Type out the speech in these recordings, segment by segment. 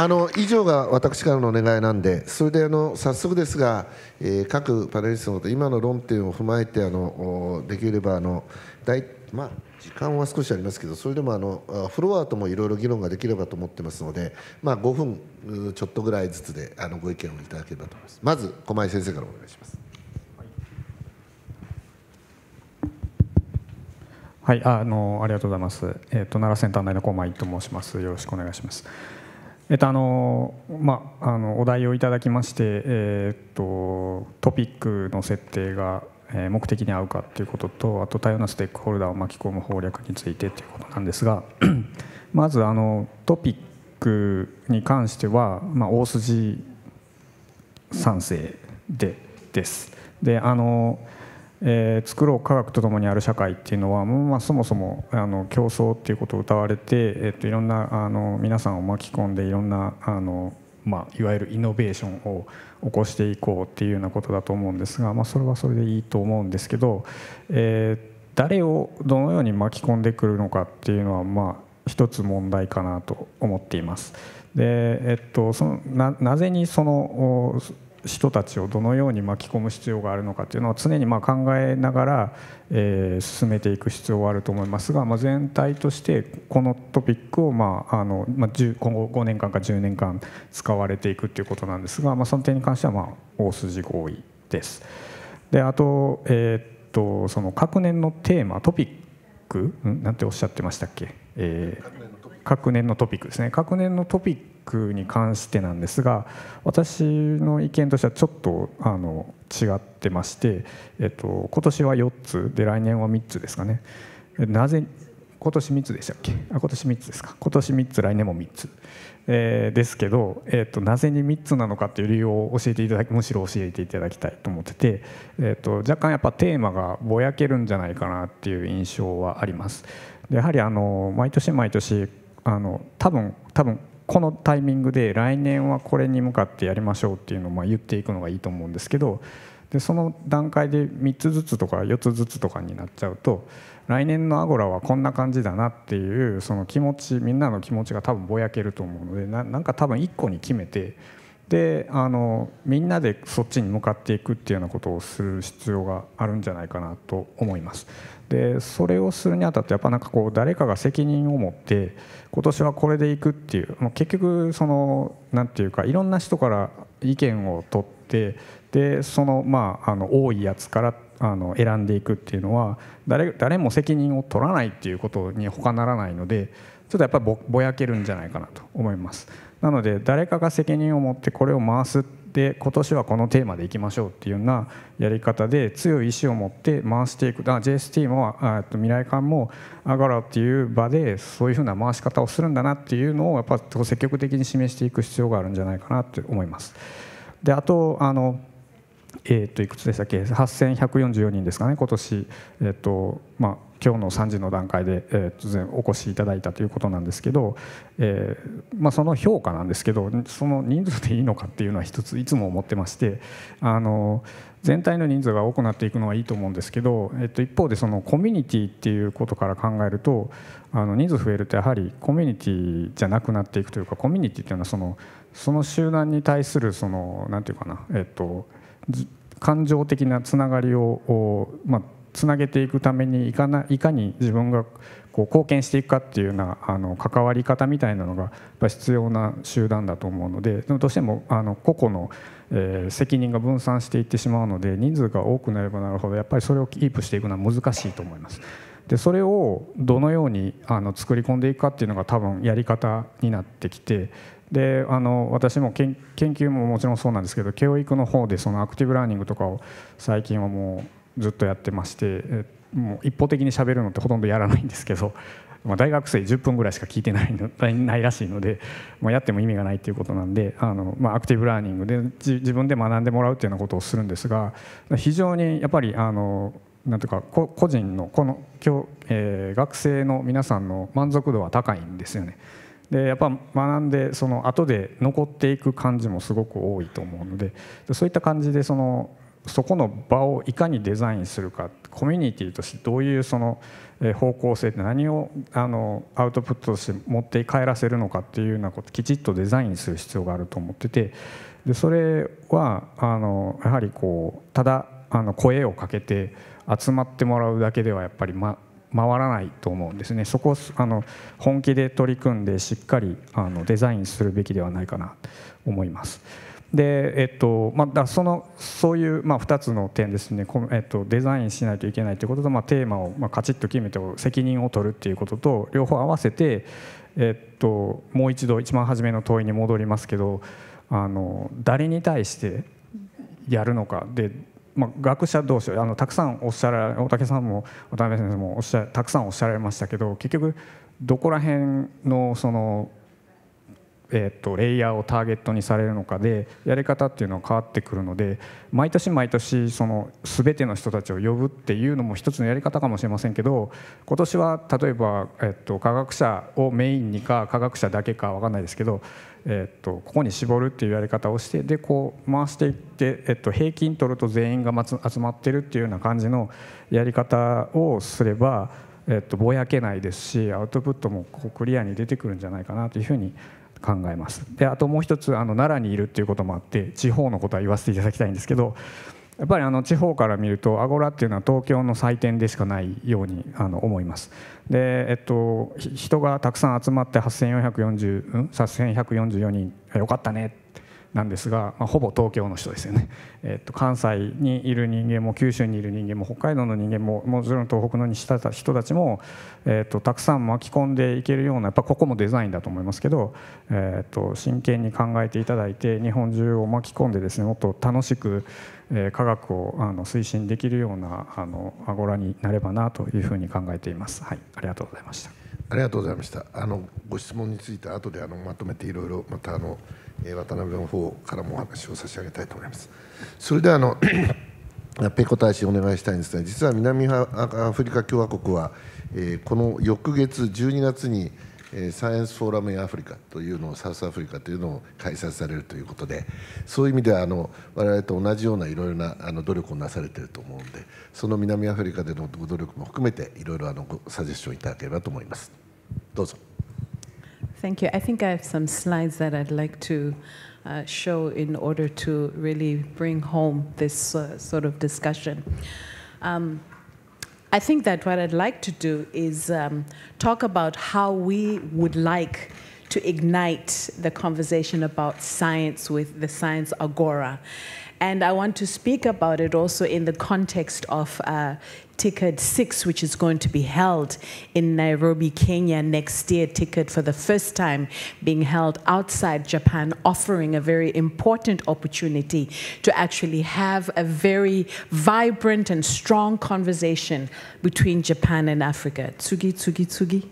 あの以上が私からのお願いなんでそれであの早速ですが、えー、各パネリストの今の論点を踏まえてあのできればあの大まあ時間は少しありますけどそれでもあのフロアともいろいろ議論ができればと思ってますので、まあ、5分ちょっとぐらいずつであのご意見をいただければと思いますまず駒井先生からお願いします。はい、あのありがとうございます。えっ、ー、と奈良センター内の駒井と申します。よろしくお願いします。えっとあのまあ、あのお題をいただきまして、えっとトピックの設定が目的に合うかということとあと多様なステークホルダーを巻き込む方略についてということなんですが まずあのトピックに関しては、まあ、大筋賛成でです。であのえー、作ろう科学とともにある社会っていうのは、まあ、そもそもあの競争っていうことを謳われて、えっと、いろんなあの皆さんを巻き込んでいろんなあの、まあ、いわゆるイノベーションを起こしていこうっていうようなことだと思うんですが、まあ、それはそれでいいと思うんですけど、えー、誰をどのように巻き込んでくるのかっていうのは、まあ、一つ問題かなと思っています。でえっと、そのななぜにその人たちをどのように巻き込む必要があるのかというのを常にま考えながら、えー、進めていく必要はあると思いますが、まあ、全体としてこのトピックを、まあ、あのま今後5年間か10年間使われていくということなんですが、まあ、その点に関してはま大筋合意です。であと,、えー、っとその各年のテーマトピックんなんておっしゃってましたっけ、えー、各年のトピックですね各年のトピックに関してなんですが私の意見としてはちょっとあの違ってまして、えっと、今年は4つで来年は3つですかねなぜ今年3つでしたっけあ今年3つですか今年3つ来年も3つ、えー、ですけど、えっと、なぜに3つなのかっていう理由を教えていただきむしろ教えていただきたいと思ってて、えっと、と若干やっぱテーマがぼやけるんじゃないかなっていう印象はあります。やはりあの毎年毎年あの多分多分このタイミングで来年はこれに向かってやりましょうっていうのをま言っていくのがいいと思うんですけどでその段階で3つずつとか4つずつとかになっちゃうと来年のアゴラはこんな感じだなっていうその気持ちみんなの気持ちが多分ぼやけると思うのでなんか多分1個に決めてであのみんなでそっちに向かっていくっていうようなことをする必要があるんじゃないかなと思います。でそれをするにあたってやっぱなんかこう誰かが責任を持って今年はこれでいくっていうもう結局その何て言うかいろんな人から意見を取ってでそのまああの多いやつからあの選んでいくっていうのは誰誰も責任を取らないっていうことに他ならないのでちょっとやっぱりぼやけるんじゃないかなと思います。なので誰かが責任を持ってこれを回すで今年はこのテーマでいきましょうっていうようなやり方で強い意志を持って回していく JST もあと未来館もアガラっていう場でそういうふうな回し方をするんだなっていうのをやっぱ積極的に示していく必要があるんじゃないかなって思います。であとあのえー、といくつでしたっけ8144人ですかね今年、えーとまあ、今日の3時の段階で、えー、突然お越しいただいたということなんですけど、えーまあ、その評価なんですけどその人数でいいのかっていうのは一ついつも思ってましてあの全体の人数が多くなっていくのはいいと思うんですけど、えっと、一方でそのコミュニティっていうことから考えるとあの人数増えるとやはりコミュニティじゃなくなっていくというかコミュニティっていうのはそのその集団に対するその何て言うかな、えっと、感情的なつながりを、まあ、つなげていくためにいかないかに自分がこう貢献していくかっていうようなあの関わり方みたいなのがやっぱ必要な集団だと思うのでどうしてもあの個々の、え責任が分散していってしまうので人数が多くなればなるほどやっぱりそれをキープしていくのは難しいと思います。でそれをどのようにあの作り込んでいくかっていうのが多分やり方になってきてであの私も研究ももちろんそうなんですけど教育の方でそのアクティブラーニングとかを最近はもうずっとやってましてもう一方的にしゃべるのってほとんどやらないんですけど、まあ、大学生10分ぐらいしか聞いてないの ないらしいので、まあ、やっても意味がないということなんであの、まあ、アクティブラーニングで自分で学んでもらうっていうようなことをするんですが非常にやっぱりあのなんとか個人のこの今日、えー、学生の皆さんの満足度は高いんですよね。でやっぱ学んでその後で残っていく感じもすごく多いと思うのでそういった感じでそのそこの場をいかにデザインするかコミュニティとしてどういうその方向性って何をあのアウトプットとして持って帰らせるのかっていうようなこときちっとデザインする必要があると思っててでそれはあのやはりこうただあの声をかけて集まってもらうだけではやっぱり、ま、回らないと思うんですねそこをあの本気で取り組んでしっかりあのデザインするべきではないかなと思います。でえっとまあ、だそのそういう、まあ、2つの点ですね、えっと、デザインしないといけないということと、まあ、テーマを、まあ、カチッと決めて責任を取るっていうことと両方合わせて、えっと、もう一度一番初めの問いに戻りますけどあの誰に対してやるのかで、まあ、学者同士あのたくさんおっしゃられ大竹さんも渡辺先生もおっしゃたくさんおっしゃられましたけど結局どこら辺のそのえーと、レイヤーをターゲットにされるのかでやり方っていうのは変わってくるので毎年毎年その全ての人たちを呼ぶっていうのも一つのやり方かもしれませんけど今年は例えば、えーと、科学者をメインにか科学者だけか分かんないですけど、えーと、とここに絞るっていうやり方をしてでこう回していって、えー、と平均取ると全員が集まってるっていうような感じのやり方をすれば、えー、とぼやけないですしアウトプットもこうクリアに出てくるんじゃないかなというふうに思います。考えますであともう一つあの奈良にいるっていうこともあって地方のことは言わせていただきたいんですけどやっぱりあの地方から見るとアゴラっていうのは東京の祭典でしかないようにあの思います。で、えっと、人がたくさん集まって8440、うん、8144人よかったねなんですが、まあ、ほぼ東京の人ですよね、えー、っと関西にいる人間も九州にいる人間も北海道の人間ももちろん東北のにした人たちも、えー、っとたくさん巻き込んでいけるようなやっぱここもデザインだと思いますけど、えー、っと真剣に考えていただいて日本中を巻き込んでですねもっと楽しく、えー、科学をあの推進できるようなあのアゴラになればなというふうに考えています。はい、ありがとうございました。ありがとうございました。あのご質問について後であのまとめていろいろまたあの。渡辺の方からもお話を差し上げたいと思います。それであの ペコ大使お願いしたいんですが、実は南アフリカ共和国は、えー、この翌月12月に、えー、サイエンスフォーラム・イン・アフリカというのをサウスアフリカというのを開催されるということでそういう意味ではあの我々と同じようないろいろなあの努力をなされていると思うのでその南アフリカでのご努力も含めていろいろあのごサジェスションいただければと思います。どうぞ Thank you. I think I have some slides that I'd like to uh, show in order to really bring home this uh, sort of discussion. Um, I think that what I'd like to do is um, talk about how we would like to ignite the conversation about science with the Science Agora. And I want to speak about it also in the context of uh, Ticket 6, which is going to be held in Nairobi, Kenya next year. Ticket for the first time being held outside Japan, offering a very important opportunity to actually have a very vibrant and strong conversation between Japan and Africa. Tsugi, Tsugi, Tsugi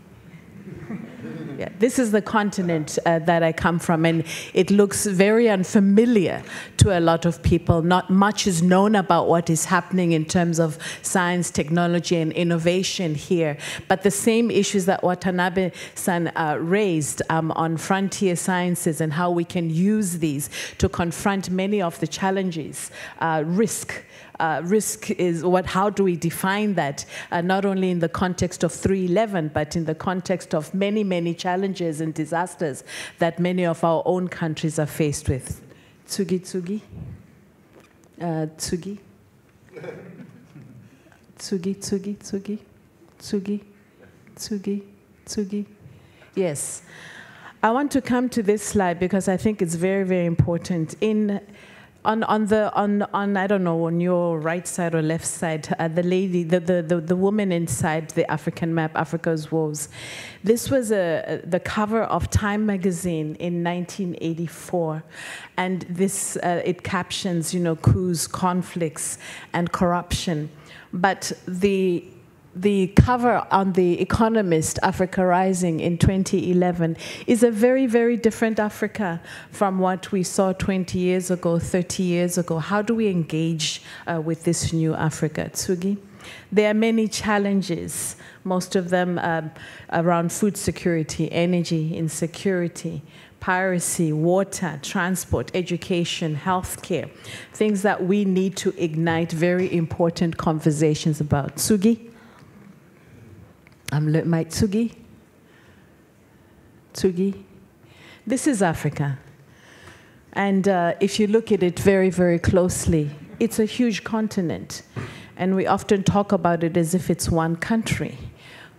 yeah, this is the continent uh, that I come from, and it looks very unfamiliar to a lot of people. Not much is known about what is happening in terms of science, technology, and innovation here. But the same issues that Watanabe san uh, raised um, on frontier sciences and how we can use these to confront many of the challenges, uh, risk uh, risk is, what, how do we define that, uh, not only in the context of 311, but in the context of many, many challenges and disasters that many of our own countries are faced with. Tsugi, Tsugi? Uh, tsugi? tsugi, Tsugi, Tsugi? Tsugi? Tsugi? Tsugi? Yes. I want to come to this slide because I think it's very, very important. In on, on the on on I don't know on your right side or left side, uh, the lady, the, the, the the woman inside the African map, Africa's woes. This was a, the cover of Time magazine in 1984, and this uh, it captions you know coups, conflicts, and corruption. But the the cover on The Economist, Africa Rising, in 2011, is a very, very different Africa from what we saw 20 years ago, 30 years ago. How do we engage uh, with this new Africa? Tsugi? There are many challenges, most of them uh, around food security, energy insecurity, piracy, water, transport, education, healthcare, things that we need to ignite very important conversations about. Tsugi? I'm Le my Tsugi. Tsugi. This is Africa. And uh, if you look at it very, very closely, it's a huge continent. And we often talk about it as if it's one country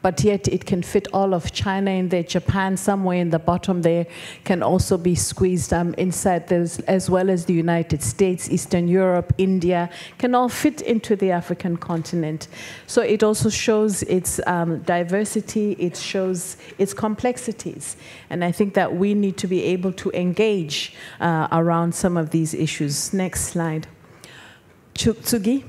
but yet it can fit all of China in there. Japan, somewhere in the bottom there, can also be squeezed um, inside, as well as the United States, Eastern Europe, India, can all fit into the African continent. So it also shows its um, diversity, it shows its complexities. And I think that we need to be able to engage uh, around some of these issues. Next slide. Tsugi.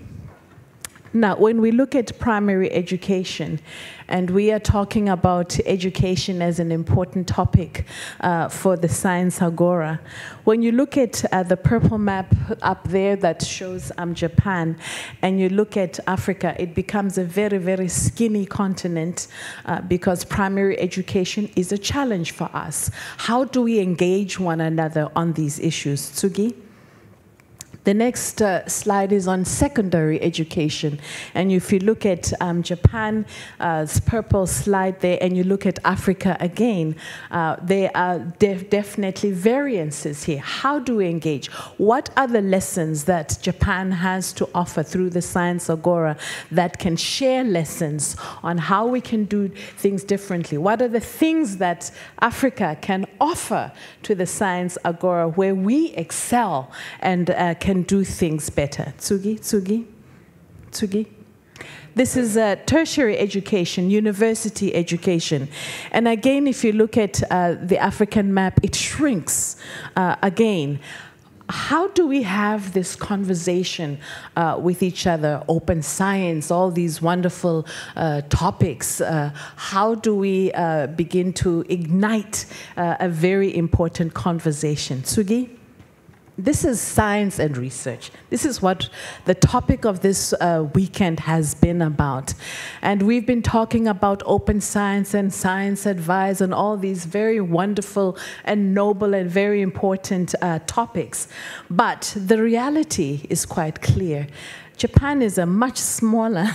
Now, when we look at primary education, and we are talking about education as an important topic uh, for the Science Agora, when you look at uh, the purple map up there that shows um, Japan, and you look at Africa, it becomes a very, very skinny continent uh, because primary education is a challenge for us. How do we engage one another on these issues? Tsugi? The next uh, slide is on secondary education. And if you look at um, Japan's uh, purple slide there, and you look at Africa again, uh, there are def definitely variances here. How do we engage? What are the lessons that Japan has to offer through the Science Agora that can share lessons on how we can do things differently? What are the things that Africa can offer to the Science Agora where we excel and uh, can can do things better. Tsugi, Tsugi, Tsugi. This is tertiary education, university education. And again, if you look at uh, the African map, it shrinks uh, again. How do we have this conversation uh, with each other? Open science, all these wonderful uh, topics. Uh, how do we begin to ignite a very important conversation? Sugi? this is science and research. This is what the topic of this uh, weekend has been about. And we've been talking about open science and science advice and all these very wonderful and noble and very important uh, topics. But the reality is quite clear. Japan is a much smaller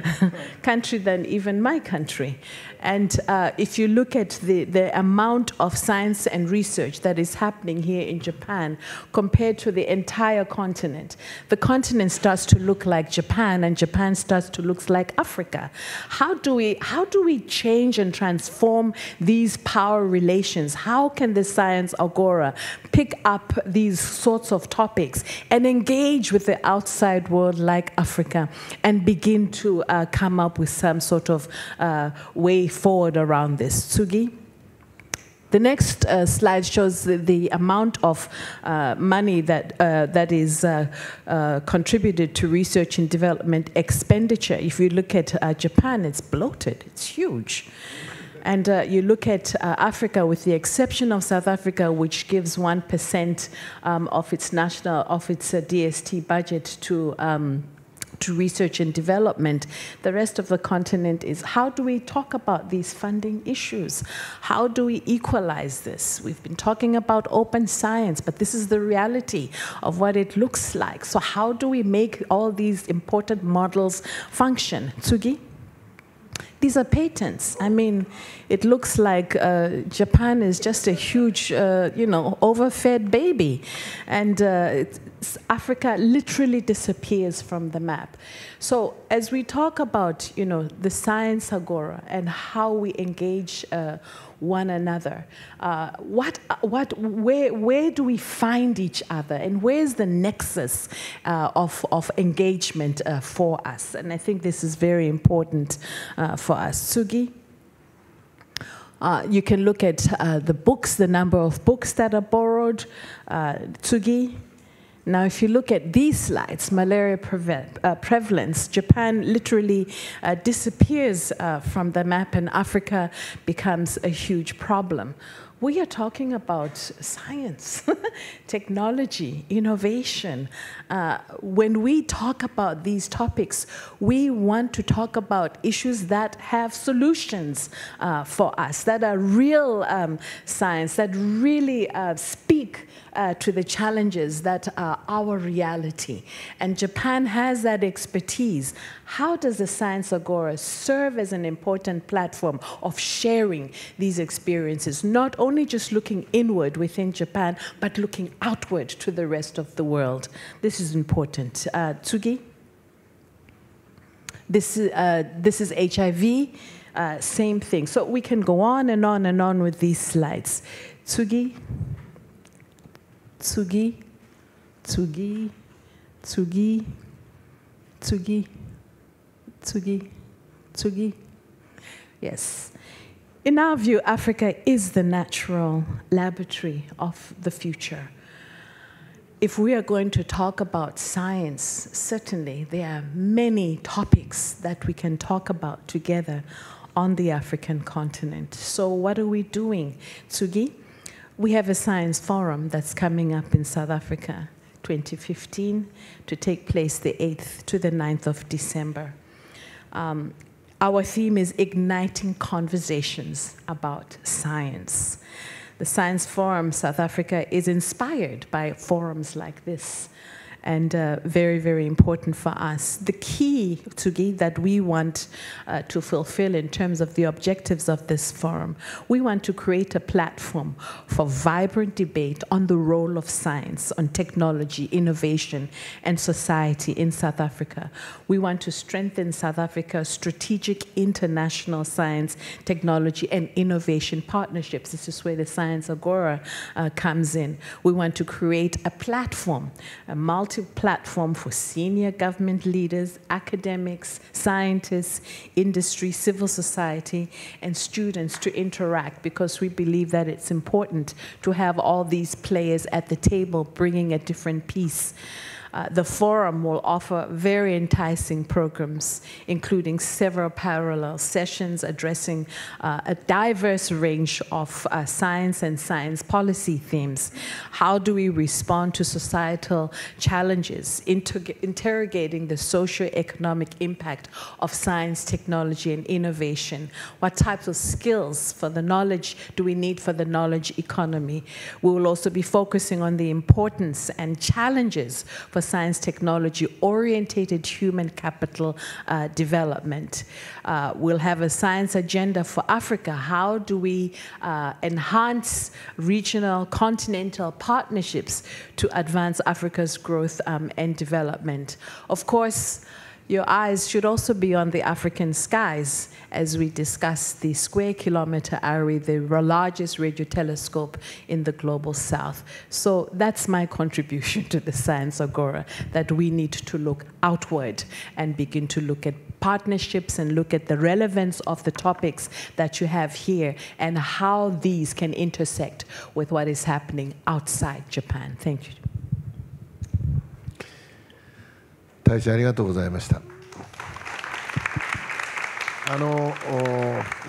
country than even my country. And uh, if you look at the, the amount of science and research that is happening here in Japan compared to the entire continent, the continent starts to look like Japan and Japan starts to look like Africa. How do we, how do we change and transform these power relations? How can the science agora pick up these sorts of topics and engage with the outside world like Africa and begin to uh, come up with some sort of uh, way forward around this. Sugi? The next uh, slide shows the, the amount of uh, money that, uh, that is uh, uh, contributed to research and development expenditure. If you look at uh, Japan, it's bloated, it's huge. And you look at Africa, with the exception of South Africa, which gives 1% um, of its national, of its DST budget to um, to research and development. The rest of the continent is how do we talk about these funding issues? How do we equalize this? We've been talking about open science, but this is the reality of what it looks like. So, how do we make all these important models function? Tsugi? These are patents. I mean, it looks like uh, Japan is just a huge, uh, you know, overfed baby. And uh, Africa literally disappears from the map. So as we talk about, you know, the science agora and how we engage uh, one another? Uh, what, uh, what, where, where do we find each other? And where's the nexus uh, of, of engagement uh, for us? And I think this is very important uh, for us. Sugi? Uh, you can look at uh, the books, the number of books that are borrowed. Uh, Tsugi, now, if you look at these slides, malaria uh, prevalence, Japan literally uh, disappears uh, from the map and Africa becomes a huge problem. We are talking about science, technology, innovation. Uh, when we talk about these topics, we want to talk about issues that have solutions uh, for us, that are real um, science, that really uh, speak uh, to the challenges that are our reality. And Japan has that expertise. How does the Science Agora serve as an important platform of sharing these experiences, not only just looking inward within Japan, but looking outward to the rest of the world? This is important. Uh, Tsugi? This, uh, this is HIV. Uh, same thing. So we can go on and on and on with these slides. Tsugi? Tsugi, Tsugi, Tsugi, Tsugi, Tsugi, Tsugi. Yes. In our view, Africa is the natural laboratory of the future. If we are going to talk about science, certainly there are many topics that we can talk about together on the African continent. So, what are we doing? Tsugi? We have a science forum that's coming up in South Africa 2015 to take place the 8th to the 9th of December. Um, our theme is igniting conversations about science. The Science Forum South Africa is inspired by forums like this and uh, very, very important for us. The key to that we want uh, to fulfill in terms of the objectives of this forum, we want to create a platform for vibrant debate on the role of science, on technology, innovation, and society in South Africa. We want to strengthen South Africa's strategic international science, technology, and innovation partnerships. This is where the Science Agora uh, comes in. We want to create a platform, a multi platform for senior government leaders, academics, scientists, industry, civil society, and students to interact because we believe that it's important to have all these players at the table bringing a different piece. Uh, the forum will offer very enticing programs, including several parallel sessions addressing uh, a diverse range of uh, science and science policy themes. How do we respond to societal challenges, inter interrogating the socioeconomic impact of science, technology, and innovation? What types of skills for the knowledge do we need for the knowledge economy? We will also be focusing on the importance and challenges for science technology orientated human capital uh, development. Uh, we'll have a science agenda for Africa. How do we uh, enhance regional continental partnerships to advance Africa's growth um, and development? Of course, your eyes should also be on the African skies as we discuss the Square Kilometer Array, the largest radio telescope in the global south. So that's my contribution to the Science Agora, that we need to look outward and begin to look at partnerships and look at the relevance of the topics that you have here and how these can intersect with what is happening outside Japan. Thank you. 大使ありがとうございました。あの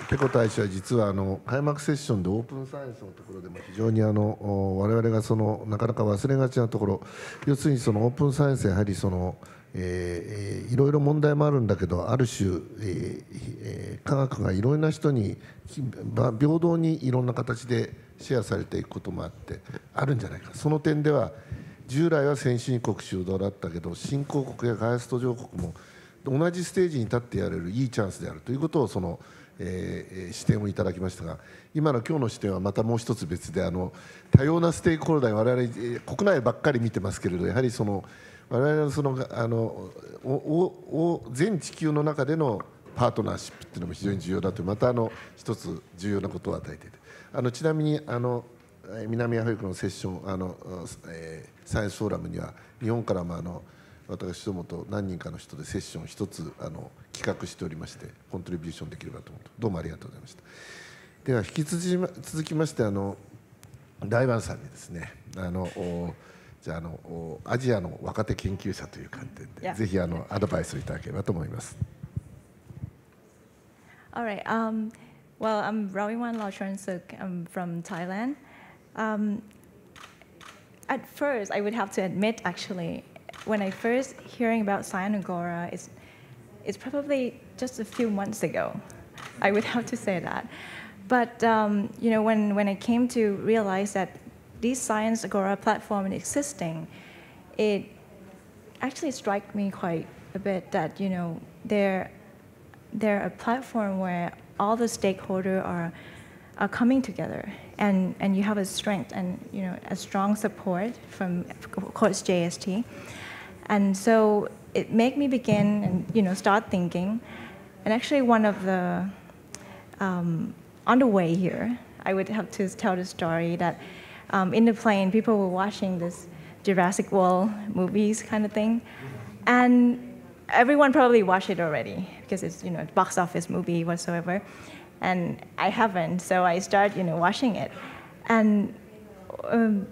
ペコ大使は実はあの開幕セッションでオープンサイエンスのところでも非常にあの我々がそのなかなか忘れがちなところ要するにそのオープンサイエンスやはりその、えー、いろいろ問題もあるんだけどある種、えー、科学がいろいろな人に平等にいろんな形でシェアされていくこともあってあるんじゃないかその点では従来は先進国主導だったけど新興国や開発途上国も同じステージに立ってやれるいいチャンスであるということをその、えー、視点をいただきましたが今の今日の視点はまたもう一つ別であの多様なステークホルダー我々国内ばっかり見てますけれどやはりその我々のそのあのおお全地球の中でのパートナーシップっていうのも非常に重要だとまたあの一つ重要なことを与えていてあのちなみにあの南アフリカのセッションあの、えーサイエンスフォーラムには日本からもあの私どもと何人かの人でセッション一つあの企画しておりましてコントリビューションできればと思うとどうもありがとうございましたでは引き続き続きましてあの大湾さんにですねあのおじゃあのおアジアの若手研究者という観点でぜひあのアドバイスをいただければと思います。All right.、Um, well, I'm Rawiwan Lawson Suk. I'm from Thailand.、Um, at first, I would have to admit, actually, when I first hearing about Cyanogora, it's, it's probably just a few months ago. I would have to say that. But um, you know, when, when I came to realize that this Science Agora platform existing, it actually struck me quite a bit that you know they're, they're a platform where all the stakeholders are are coming together and, and you have a strength and you know a strong support from of course JST. And so it made me begin and you know start thinking. And actually one of the um, on the way here, I would have to tell the story that um, in the plane people were watching this Jurassic World movies kind of thing. And everyone probably watched it already because it's you know box office movie whatsoever and I haven't, so I start, you know, washing it. And, um,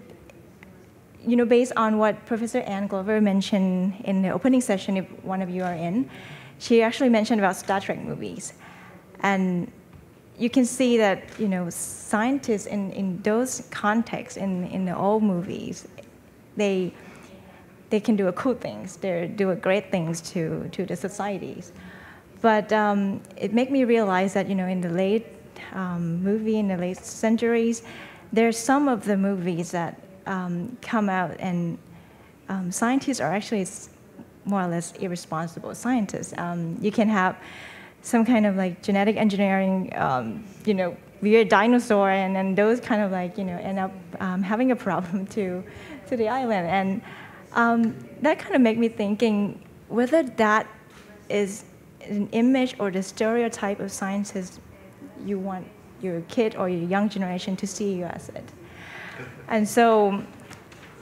you know, based on what Professor Ann Glover mentioned in the opening session, if one of you are in, she actually mentioned about Star Trek movies. And you can see that, you know, scientists in, in those contexts, in, in the old movies, they, they can do cool things. They do great things to, to the societies. But um, it made me realize that, you know, in the late um, movie, in the late centuries, there's some of the movies that um, come out and um, scientists are actually more or less irresponsible scientists. Um, you can have some kind of like genetic engineering, um, you know, weird dinosaur, and then those kind of like, you know, end up having a problem to, to the island. And that kind of made me thinking whether that is an image or the stereotype of scientists you want your kid or your young generation to see you as it. And so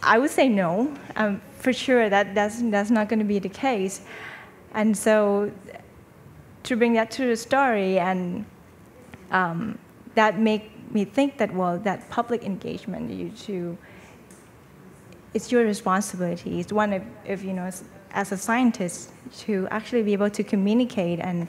I would say no, um, for sure that that's, that's not going to be the case. And so to bring that to the story and um, that make me think that, well, that public engagement you to, it's your responsibility. It's one of, if you know, as a scientist to actually be able to communicate and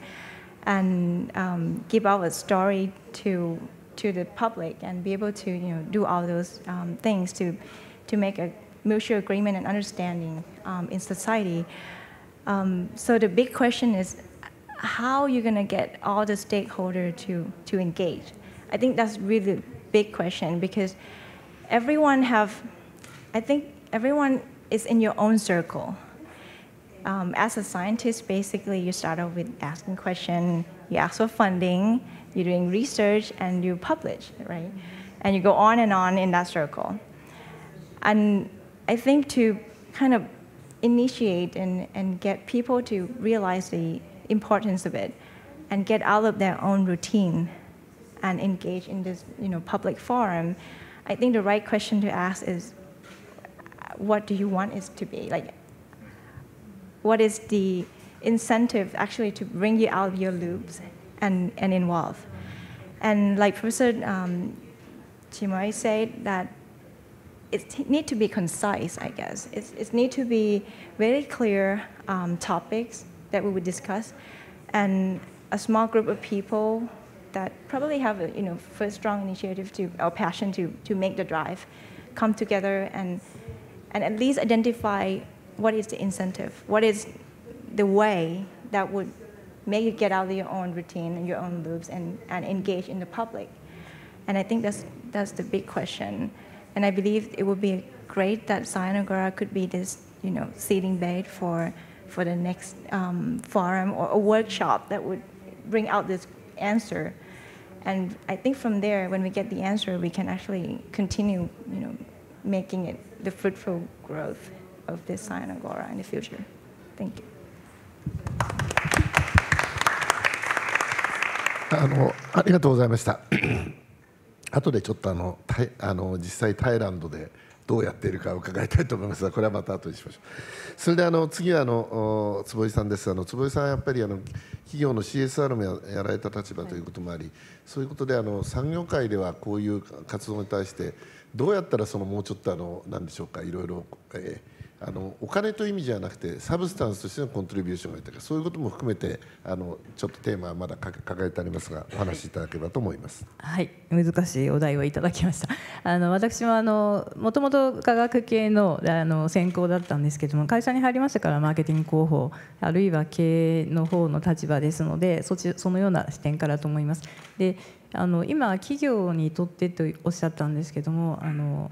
and um, give our story to to the public and be able to you know do all those um, things to to make a mutual agreement and understanding um, in society. Um, so the big question is how you're going to get all the stakeholder to to engage. I think that's really a big question because everyone have I think everyone is in your own circle um, as a scientist, basically you start off with asking questions, you ask for funding, you're doing research, and you publish, right? And you go on and on in that circle. And I think to kind of initiate and, and get people to realize the importance of it and get out of their own routine and engage in this you know, public forum, I think the right question to ask is, what do you want it to be? Like, what is the incentive actually to bring you out of your loops and, and involve. And like Professor um, Chimoy said, that it need to be concise, I guess. It, it need to be very clear um, topics that we would discuss, and a small group of people that probably have a you know first strong initiative to or passion to to make the drive, come together and and at least identify what is the incentive? What is the way that would make you get out of your own routine and your own loops and, and engage in the public? And I think that's, that's the big question. And I believe it would be great that Cyanagora could be this, you know, seeding bed for, for the next um, forum or a workshop that would bring out this answer. And I think from there, when we get the answer, we can actually continue, you know, making it the fruitful growth. of this Sign Agora in the future. Thank you. あのありがとうございました。後でちょっとあのたいあの実際タイランドでどうやっているか伺いたいと思いますがこれはまた後にしましょうそれであの次はあの坪井さんですあの坪井さんはやっぱりあの企業の CSR もやられた立場ということもあり、はい、そういうことであの産業界ではこういう活動に対してどうやったらそのもうちょっとあのんでしょうかいろいろ、えーあのお金という意味じゃなくてサブスタンスとしてのコントリビューションがいたかそういうことも含めてあのちょっとテーマはまだ抱えてありますがお話しいただければと思います。はい、難しいお題をいただきました。あの私もあのもと科学系のあの専攻だったんですけども会社に入りましたからマーケティング広報あるいは経営の方の立場ですのでそちそのような視点からと思います。で、あの今企業にとってとおっしゃったんですけどもあの。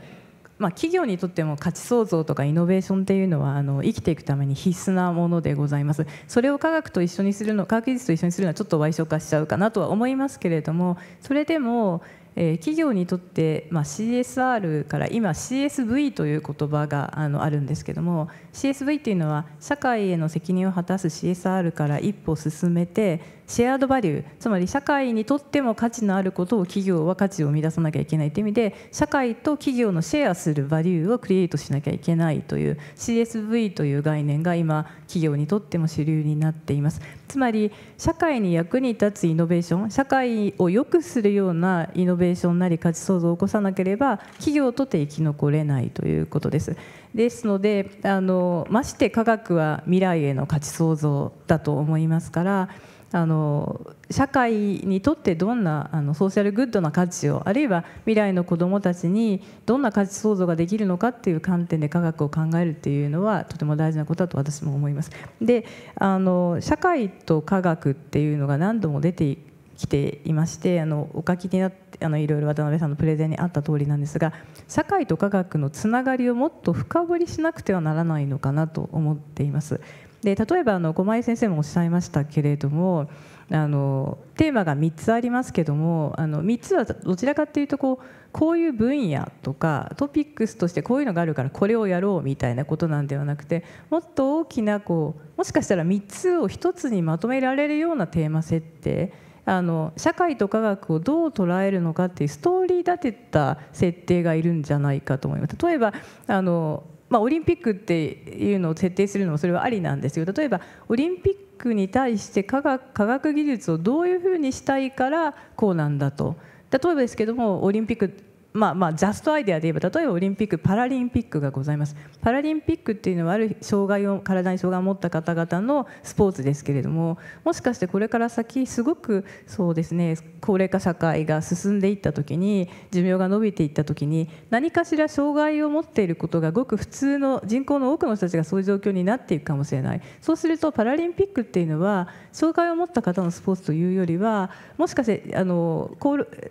まあ、企業にとっても価値創造とかイノベーションっていうのはあの生きていくために必須なものでございますそれを科学と一緒にするの科学技術と一緒にするのはちょっと賠償化しちゃうかなとは思いますけれどもそれでも、えー、企業にとって、まあ、CSR から今 CSV という言葉があのあるんですけども CSV っていうのは社会への責任を果たす CSR から一歩進めてシェアードバリューつまり社会にとっても価値のあることを企業は価値を生み出さなきゃいけないという意味で社会と企業のシェアするバリューをクリエイトしなきゃいけないという CSV という概念が今企業にとっても主流になっていますつまり社会に役に立つイノベーション社会を良くするようなイノベーションなり価値創造を起こさなければ企業とて生き残れないということですですのであのまして科学は未来への価値創造だと思いますからあの社会にとってどんなあのソーシャルグッドな価値をあるいは未来の子どもたちにどんな価値創造ができるのかっていう観点で科学を考えるっていうのはとても大事なことだと私も思います。であの社会と科学っていうのが何度も出てきていましてあのお書きになってあのいろいろ渡辺さんのプレゼンにあった通りなんですが社会と科学のつながりをもっと深掘りしなくてはならないのかなと思っています。で例えばあの五枚先生もおっしゃいましたけれどもあのテーマが3つありますけどもあの3つはどちらかというとこうこういう分野とかトピックスとしてこういうのがあるからこれをやろうみたいなことなんではなくてもっと大きなこうもしかしたら3つを1つにまとめられるようなテーマ設定あの社会と科学をどう捉えるのかっていうストーリー立てた設定がいるんじゃないかと思います。例えばあのまあ、オリンピックっていうのを設定するのもそれはありなんですよ例えばオリンピックに対して科学科学技術をどういうふうにしたいからこうなんだと例えばですけどもオリンピックまあまあジャストアイデアで言えば例えばオリンピック・パラリンピックがございますパラリンピックっていうのはある障害を体に障害を持った方々のスポーツですけれどももしかしてこれから先すごくそうですね高齢化社会が進んでいった時に寿命が延びていった時に何かしら障害を持っていることがごく普通の人口の多くの人たちがそういう状況になっていくかもしれないそうするとパラリンピックっていうのは障害を持った方のスポーツというよりはもしかしてあの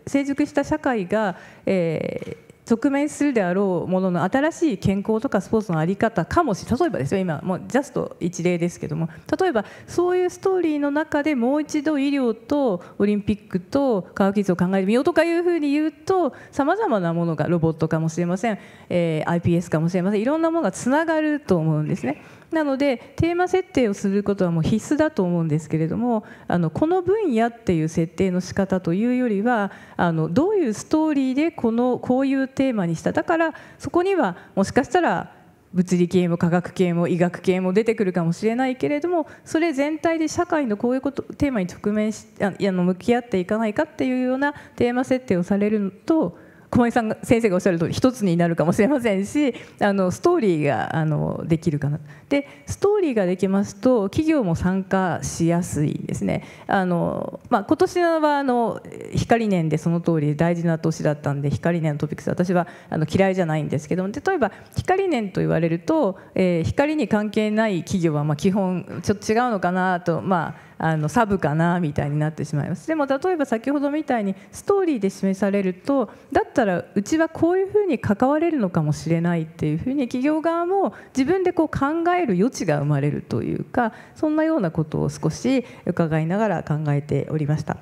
成熟した社会が、えーえ直面するであろうものの新しい健康とかスポーツの在り方かもし例えばですよ今もうジャスト一例ですけども例えばそういうストーリーの中でもう一度医療とオリンピックと科学技術を考えてみようとかいうふうに言うとさまざまなものがロボットかもしれません、えー、iPS かもしれませんいろんなものがつながると思うんですね。なのでテーマ設定をすることはもう必須だと思うんですけれどもあのこの分野っていう設定の仕方というよりはあのどういうストーリーでこのこういうテーマにしただからそこにはもしかしたら物理系も科学系も医学系も出てくるかもしれないけれどもそれ全体で社会のこういうことテーマに直面しあの向き合っていかないかっていうようなテーマ設定をされると小林さんが先生がおっしゃる通り一つになるかもしれませんしあのストーリーがあのできるかなでストーリーができますと企業も参加しやすいですねあの、まあ、今年はあの光年でその通り大事な年だったんで光年のトピックス私はあの嫌いじゃないんですけども例えば光年と言われると、えー、光に関係ない企業はま基本ちょっと違うのかなとまああのサブかなみたいになってしまいますでも例えば先ほどみたいにストーリーで示されるとだったらうちはこういうふうに関われるのかもしれないっていうふうに企業側も自分でこう考える余地が生まれるというかそんなようなことを少し伺いながら考えておりました。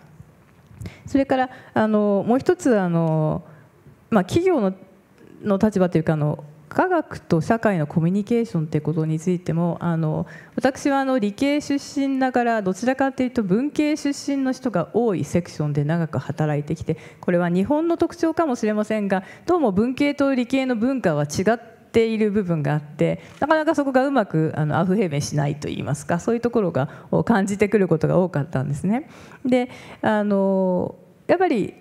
それからあのもう一つあの、まあ、企業の立場というかあの科学と社会のコミュニケーションってことについてもあの私はあの理系出身ながらどちらかというと文系出身の人が多いセクションで長く働いてきてこれは日本の特徴かもしれませんがどうも文系と理系の文化は違っている部分があってなかなかそこがうまくあのアフヘメしないといいますかそういうところがを感じてくることが多かったんですね。であのやっぱり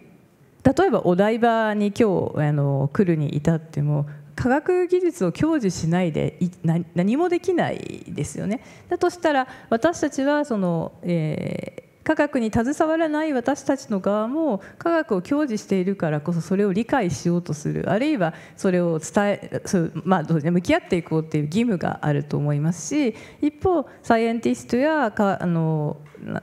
例えばお台場に今日あの来るに至っても科学技術を享受しないでい何もできないですよね。だとしたら私たちはその、え科学に携わらない私たちの側も科学を享受しているからこそそれを理解しようとするあるいはそれを伝えそうまあ向き合っていこうっていう義務があると思いますし一方サイエンティストやかあの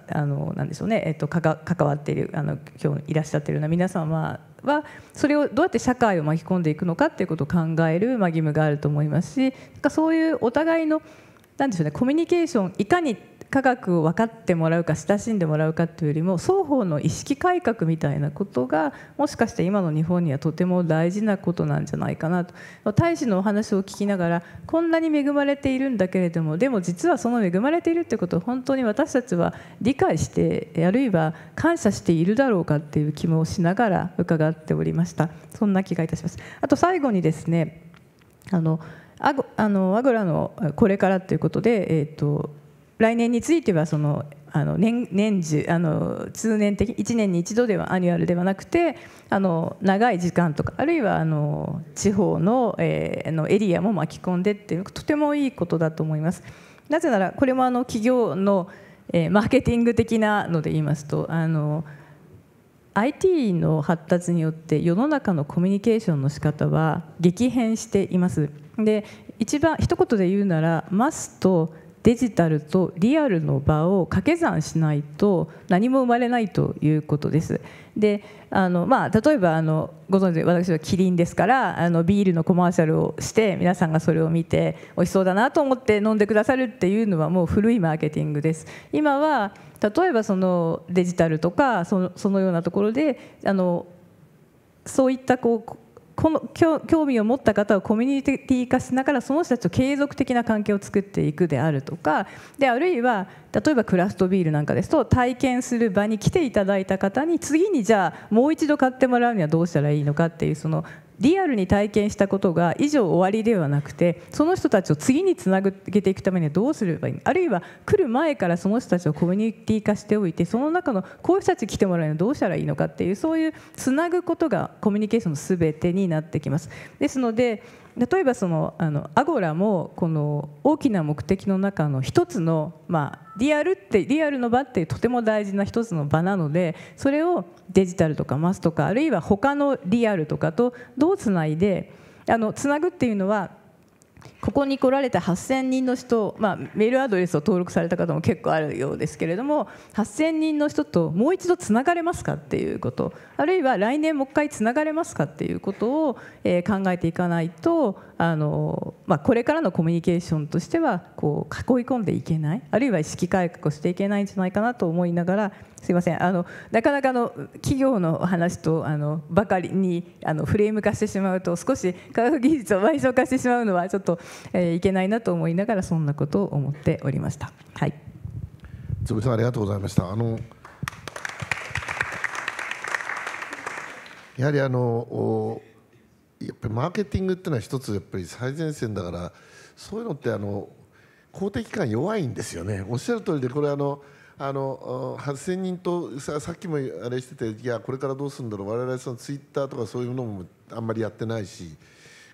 あのなんでしょうね、えっと、か関わっているあの今日いらっしゃってるような皆さんははそれをどうやって社会を巻き込んでいくのかっていうことを考える、まあ、義務があると思いますしなんかそういうお互いのなんでしょうねコミュニケーションいかに科学を分かってもらうか親しんでもらうかというよりも双方の意識改革みたいなことがもしかして今の日本にはとても大事なことなんじゃないかなと大使のお話を聞きながらこんなに恵まれているんだけれどもでも実はその恵まれているってことを本当に私たちは理解してあるいは感謝しているだろうかっていう気もしながら伺っておりましたそんな気がいたします。あと最後にですねあのあのアグラのこれからということで、えーと来年についてはそのあの年年中あの通年的1年に1度ではアニュアルではなくてあの長い時間とかあるいはあの地方の,、えー、のエリアも巻き込んでっていうとてもいいことだと思います。なぜならこれもあの企業の、えー、マーケティング的なので言いますとあの IT の発達によって世の中のコミュニケーションの仕方は激変しています。で一番一言で言うならマスとデジタルとリアルの場を掛け算しないと何も生まれないということです。であのまあ、例えばあのご存知私はキリンですからあのビールのコマーシャルをして皆さんがそれを見て美味しそうだなと思って飲んでくださるっていうのはもう古いマーケティングです。今は例えばそのデジタルとかそのそのようなところであのそういったこうこの興味を持った方をコミュニティ化しながらその人たちと継続的な関係を作っていくであるとかであるいは例えばクラフトビールなんかですと体験する場に来ていただいた方に次にじゃあもう一度買ってもらうにはどうしたらいいのかっていうそのリアルに体験したことが以上終わりではなくてその人たちを次につなげていくためにはどうすればいいあるいは来る前からその人たちをコミュニティ化しておいてその中のこういう人たち来てもらうにはどうしたらいいのかっていうそういうつなぐことがコミュニケーションの全てになってきます。ですので例えばそのあのアゴラもこの大きな目的の中の一つの、まあ、リアルってリアルの場ってとても大事な一つの場なのでそれをデジタルとかマスとかあるいは他のリアルとかとどうつないであのつなぐっていうのはここに来られた8000人の人、まあ、メールアドレスを登録された方も結構あるようですけれども8000人の人ともう一度つながれますかっていうことあるいは来年もう一回つながれますかっていうことを、えー、考えていかないとあの、まあ、これからのコミュニケーションとしてはこう囲い込んでいけないあるいは意識改革をしていけないんじゃないかなと思いながらすいませんあのなかなかの企業の話とあのばかりにあのフレーム化してしまうと少し科学技術を賠償化してしまうのはちょっとえいけないなと思いながらそんなことを思っておりました。はい。つぶさんありがとうございました。あのやはりあのやっぱりマーケティングっていうのは一つやっぱり最前線だからそういうのってあの公的機関弱いんですよね。おっしゃる通りでこれあの。あの8000人とささっきもあれしてていやこれからどうするんだろう我々そのツイッターとかそういうのもあんまりやってないし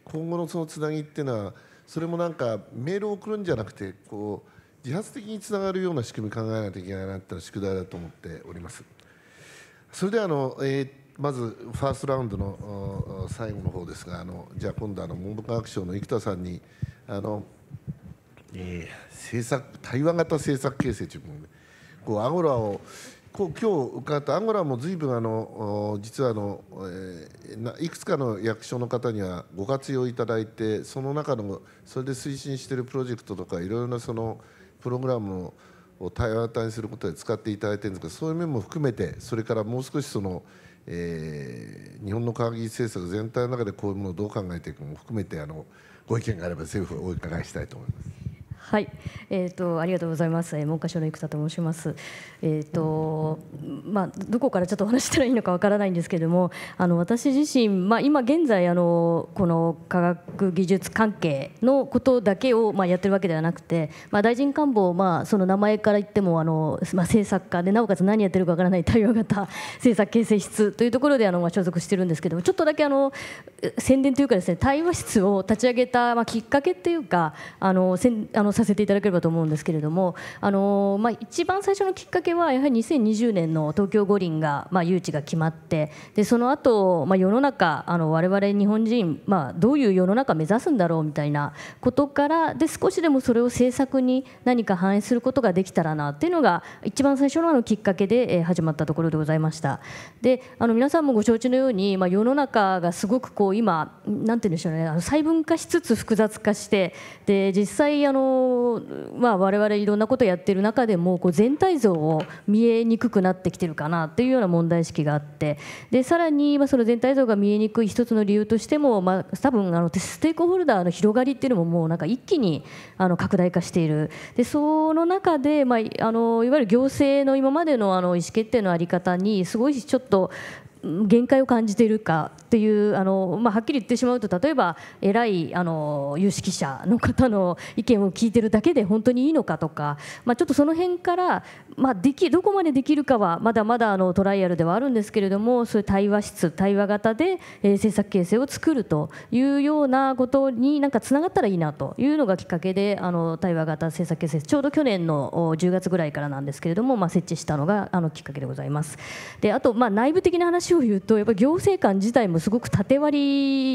今後のそのつなぎっていうのはそれもなんかメールを送るんじゃなくてこう自発的につながるような仕組み考えないといけないなって宿題だと思っております。それではあの、えー、まずファーストラウンドの最後の方ですがあのじゃあ今度あの文部科学省の生田さんにあの、えー、政策対話型政策形成というものでこうアゴラをこう今日伺ったアンゴラも随分あの実はあの、えー、いくつかの役所の方にはご活用いただいてその中のそれで推進しているプロジェクトとかいろいろなそのプログラムを対話型にすることで使っていただいてるんですがそういう面も含めてそれからもう少しその、えー、日本の科学技術政策全体の中でこういうものをどう考えていくかも含めてあのご意見があれば政府をお伺いしたいと思います。はい、えっ、ー、とありがとうございます。文科省の生田と申します。えっ、ー、とまあどこからちょっとお話したらいいのかわからないんですけれども、あの私自身まあ今現在あのこの科学技術関係のことだけをまあやってるわけではなくて、まあ大臣官房まあその名前から言ってもあのまあ政策家でなおかつ何やってるかわからない対応型政策形成室というところであのまあ所属してるんですけども、ちょっとだけあの宣伝というかですね対話室を立ち上げたまあきっかけっていうかあのせんあのさせていただければと思うんですけれども、あのまあ、一番最初のきっかけはやはり2020年の東京五輪が、まあ、誘致が決まってでその後、まあ世の中あの我々日本人、まあ、どういう世の中目指すんだろうみたいなことからで少しでもそれを政策に何か反映することができたらなっていうのが一番最初のあのきっかけで始まったところでございました。であの皆さんもご承知のように、まあ、世の中がすごくこう今なんて言うんでしょうねあの細分化しつつ複雑化してで実際あのまあ我々いろんなことやってる中でもこう全体像を見えにくくなってきてるかなというような問題意識があってでさらにまあその全体像が見えにくい一つの理由としてもまあ多分あのステークホルダーの広がりっていうのももうなんか一気にあの拡大化しているでその中でまああのいわゆる行政の今までのあの意思決定の在り方にすごいちょっと限界を感じているかっていうあの、まあ、はっきり言ってしまうと例えば偉いあの有識者の方の意見を聞いてるだけで本当にいいのかとか、まあ、ちょっとその辺から、まあ、できどこまでできるかはまだまだあのトライアルではあるんですけれどもそういう対話室対話型で、えー、政策形成を作るというようなことになんかつながったらいいなというのがきっかけであの対話型政策形成ちょうど去年の10月ぐらいからなんですけれども、まあ、設置したのがあのきっかけでございます。であと、まあ、内部的な話を言うとやっぱ行政官自体もすごく縦割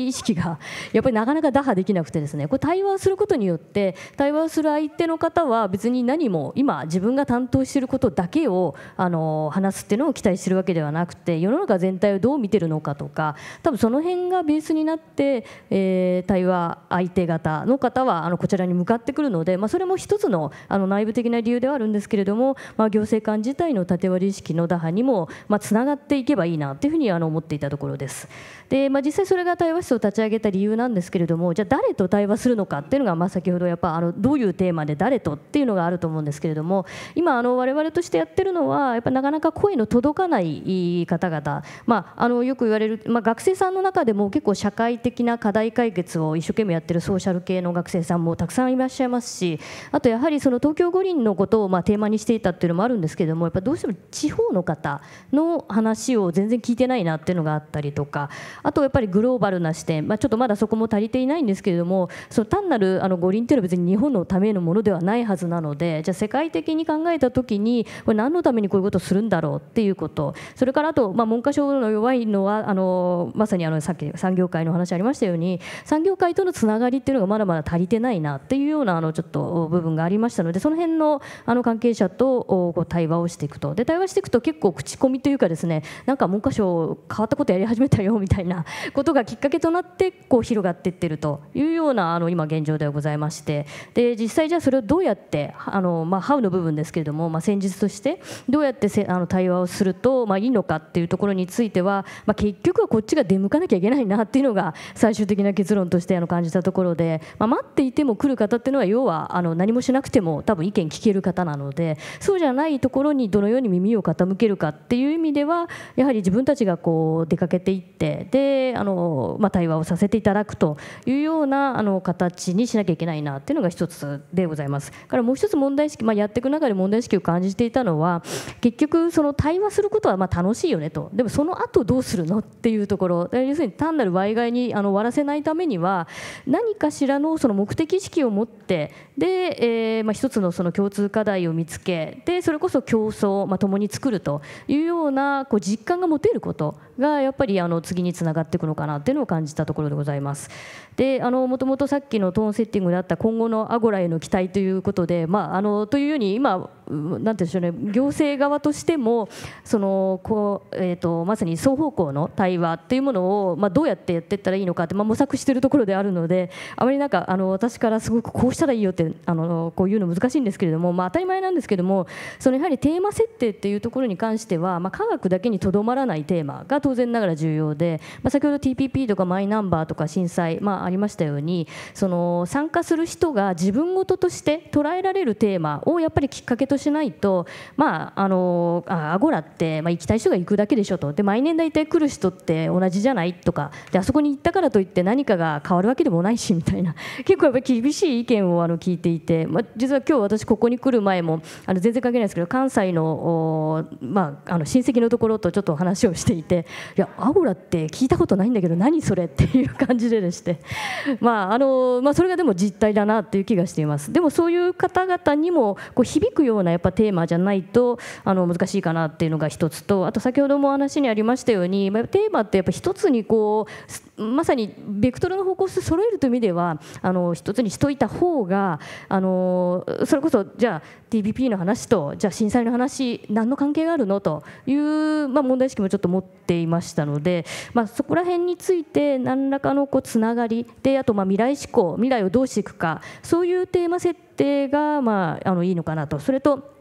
り意識がやっぱりなかなか打破できなくてですねこれ対話することによって対話する相手の方は別に何も今自分が担当していることだけをあの話すっていうのを期待してるわけではなくて世の中全体をどう見てるのかとか多分その辺がベースになって、えー、対話相手方の方はあのこちらに向かってくるので、まあ、それも一つのあの内部的な理由ではあるんですけれども、まあ、行政官自体の縦割り意識の打破にも、まあ、つながっていけばいいなというふうにあの思っていたところです。で、まあ、実際それが対話室を立ち上げた理由なんですけれどもじゃあ誰と対話するのかっていうのが、まあ、先ほどやっぱあのどういうテーマで誰とっていうのがあると思うんですけれども今あの我々としてやってるのはやっぱなかなか声の届かない方々、まあ、あのよく言われる、まあ、学生さんの中でも結構社会的な課題解決を一生懸命やってるソーシャル系の学生さんもたくさんいらっしゃいますしあとやはりその東京五輪のことをまあテーマにしていたっていうのもあるんですけれどもやっぱどうしても地方の方の話を全然聞いてないなっていうのがあったりとかあとやっぱりグローバルな視点、まあ、ちょっとまだそこも足りていないんですけれどもその単なるあの五輪というのは別に日本のためのものではないはずなのでじゃあ世界的に考えた時にこれ何のためにこういうことをするんだろうっていうことそれからあと、まあ、文科省の弱いのはあのまさにあのさっき産業界の話ありましたように産業界とのつながりっていうのがまだまだ足りてないなっていうようなあのちょっと部分がありましたのでその辺のあの関係者とこう対話をしていくとで対話していくと結構口コミというかですねなんか文科省変わったことやり始めたよみたいななことがきっかけとなってこう広がっていってるというようなあの今現状ではございましてで実際じゃあそれをどうやってあの、まあ、ハウの部分ですけれども、まあ、戦術としてどうやってせあの対話をすると、まあ、いいのかっていうところについては、まあ、結局はこっちが出向かなきゃいけないなっていうのが最終的な結論としてあの感じたところで、まあ、待っていても来る方っていうのは要はあの何もしなくても多分意見聞ける方なのでそうじゃないところにどのように耳を傾けるかっていう意味ではやはり自分たちがこう出かけていってでであの、まあ、対話をさせていただくというようなあの形にしなきゃいけないなっていうのが一つでございます。からもう一つ問題意識、まあ、やっていく中で問題意識を感じていたのは結局その対話することはまあ楽しいよねとでもその後どうするのっていうところ要するに単なる賄外にあの終わらせないためには何かしらのその目的意識を持ってで、えーまあ、一つのその共通課題を見つけでそれこそ競争、まあ、共に作るというようなこう実感が持てることがやっぱりあの次につながっていくのかなっていうのを感じたところでございます。であのもともとさっきのトーンセッティングであった今後のアゴラへの期待ということで、まあ、あのというように今なんてでしょうね行政側としてもそのこう、えーと、まさに双方向の対話っていうものを、まあ、どうやってやっていったらいいのかって、まあ、模索しているところであるのであまりなんかあの私からすごくこうしたらいいよってあのこういうの難しいんですけれども、まあ、当たり前なんですけどもそのやはりテーマ設定っていうところに関しては、まあ、科学だけにとどまらないテーマが当当然ながら重要で、まあ、先ほど TPP とかマイナンバーとか震災、まあ、ありましたようにその参加する人が自分事として捉えられるテーマをやっぱりきっかけとしないと、まあ、あのあアゴラって、まあ、行きたい人が行くだけでしょとで毎年大体来る人って同じじゃないとかであそこに行ったからといって何かが変わるわけでもないしみたいな 結構やっぱり厳しい意見をあの聞いていて、まあ、実は今日私ここに来る前もあの全然関係ないですけど関西の,、まあ、あの親戚のところとちょっと話をしていていやアオラって聞いたことないんだけど何それっていう感じででして まああの、まあ、それがでも実態だなっていう気がしていますでもそういう方々にもこう響くようなやっぱテーマじゃないとあの難しいかなっていうのが一つとあと先ほどもお話にありましたように、まテーマってやっぱ一つにこうまさにベクトルの方向性揃えるという意味ではあの一つにしといた方があのそれこそじゃあ TPP の話とじゃあ震災の話何の関係があるのという、まあ、問題意識もちょっと持っていましたので、まあ、そこら辺について何らかのこうつながりであとまあ未来志向未来をどうしていくかそういうテーマ設定が、まあ、あのいいのかなとそれと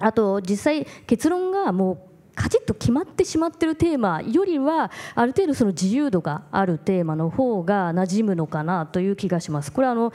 あと実際結論がもうきちっと決まってしまってるテーマよりはある程度その自由度があるテーマの方が馴染むのかなという気がします。これはあの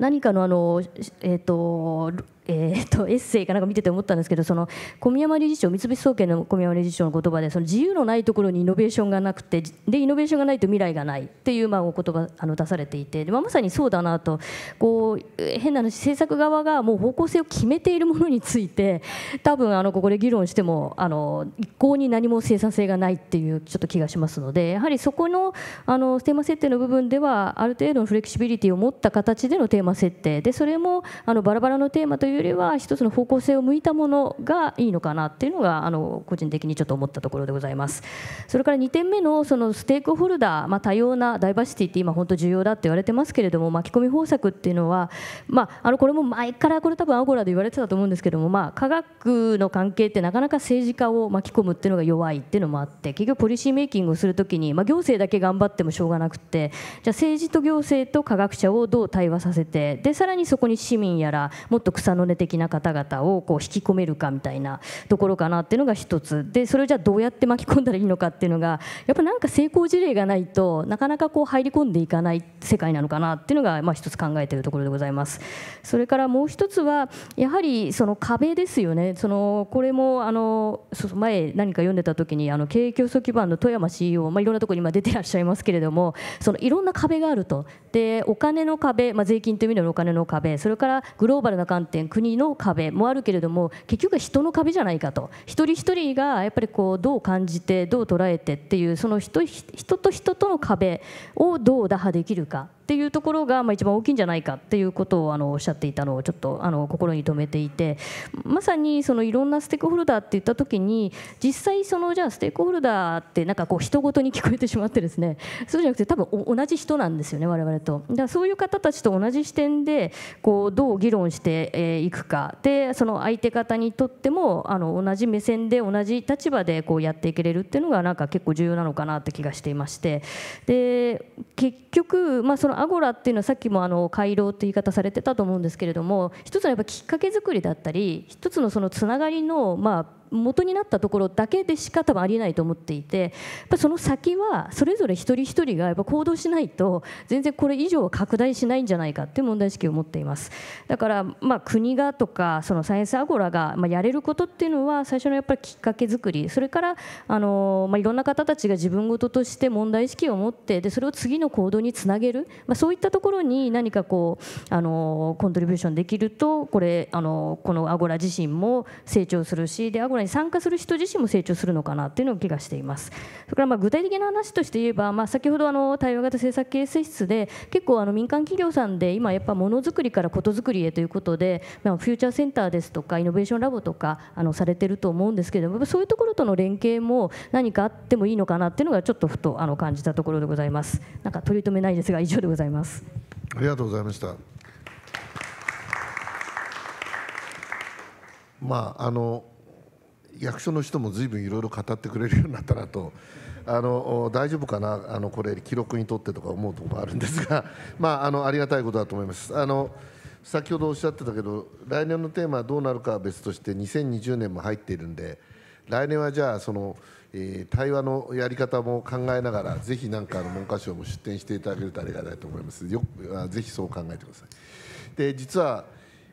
何かのあの、えーとえーと、エッセイかなんか見てて思ったんですけどその小宮山理事長三菱総研の小宮山理事長の言葉でその自由のないところにイノベーションがなくてでイノベーションがないと未来がないっていうまあお言葉あの出されていてで、まあ、まさにそうだなとこう変な話政策側がもう方向性を決めているものについて多分あのここで議論してもあの一向に何も生産性がないっていうちょっと気がしますのでやはりそこのあのテーマ設定の部分ではある程度のフレキシビリティを持った形でのテーマ設定でそれもあのバラバラのテーマというよりは一つの方向性を向いたものがいいのかなっていうのがあの個人的にちょっと思ったところでございますそれから2点目のそのステークホルダー、まあ、多様なダイバーシティって今本当重要だって言われてますけれども巻き込み方策っていうのは、まあ、あのこれも前からこれ多分アゴラで言われてたと思うんですけども、まあ、科学の関係ってなかなか政治家を巻き込むっていうのが弱いっていうのもあって結局ポリシーメイキングをするときに、まあ、行政だけ頑張ってもしょうがなくてじゃあ政治と行政と科学者をどう対話させてでさらにそこに市民やらもっと草のネ的な方々をこう引き込めるかみたいなところかなっていうのが一つでそれをじゃあどうやって巻き込んだらいいのかっていうのがやっぱなんか成功事例がないとなかなかこう入り込んでいかない世界なのかなっていうのがまあ一つ考えているところでございます。それからもう一つはやはりその壁ですよね。そのこれもあの前何か読んでた時にあの経営競争基盤の富山 CEO まあいろんなところに今出てらっしゃいますけれどもそのいろんな壁があるとでお金の壁まあ税金という意味でのお金の壁それからグローバルな観点国の壁もあるけれども結局は人の壁じゃないかと一人一人がやっぱりこうどう感じてどう捉えてっていうその人人と人との壁をどう打破できるかっていうところが、まあ、一番大きいんじゃないかっていうことをあのおっしゃっていたのをちょっとあの心に留めていてまさにそのいろんなステークホルダーって言った時に実際そのじゃあステークホルダーってなんかこう人ごとに聞こえてしまってですねそうじゃなくて多分同じ人なんですよね我々と。だからそういう方たちと同じ視点でこうどう議論して、えー、いくかでその相手方にとってもあの同じ目線で同じ立場でこうやっていけれるっていうのがなんか結構重要なのかなって気がしていましてで結局、まあ、そのアゴラっていうのはさっきもあの回廊って言い方されてたと思うんですけれども一つのやっぱきっかけ作りだったり一つのそのつながりのまあ元になったところだけでしか多分ありえないと思っていてやっぱその先はそれぞれ一人一人がやっぱ行動しないと全然これ以上は拡大しないんじゃないかっていう問題意識を持っていますだからまあ国がとかそのサイエンスアゴラがまあやれることっていうのは最初のやっぱりきっかけ作りそれからあのまあいろんな方たちが自分事として問題意識を持ってでそれを次の行動につなげる、まあ、そういったところに何かこうあのコントリビューションできるとこれあのこのアゴラ自身も成長するしでアゴラものに参加する人自身も成長するのかなっていうのを気がしていますそれからまあ具体的な話として言えば、まあ、先ほどあの対話型政策形成室で結構あの民間企業さんで今やっぱものづくりからことづくりへということで、まあ、フューチャーセンターですとかイノベーションラボとかあのされてると思うんですけどもそういうところとの連携も何かあってもいいのかなっていうのがちょっとふとあの感じたところでございますなんか取り留めないですが以上でございますありがとうございましたまああの役所の人も随分いろいろ語ってくれるようになったなとあの大丈夫かなあのこれ記録にとってとか思うところもあるんですが、まあ、あのありがたいことだと思います。あの先ほどおっしゃってたけど来年のテーマはどうなるかは別として2020年も入っているんで来年はじゃあその、えー、対話のやり方も考えながらぜひなんかの文科省も出展していただけるとありがたいと思いますよぜひそう考えてください。で実は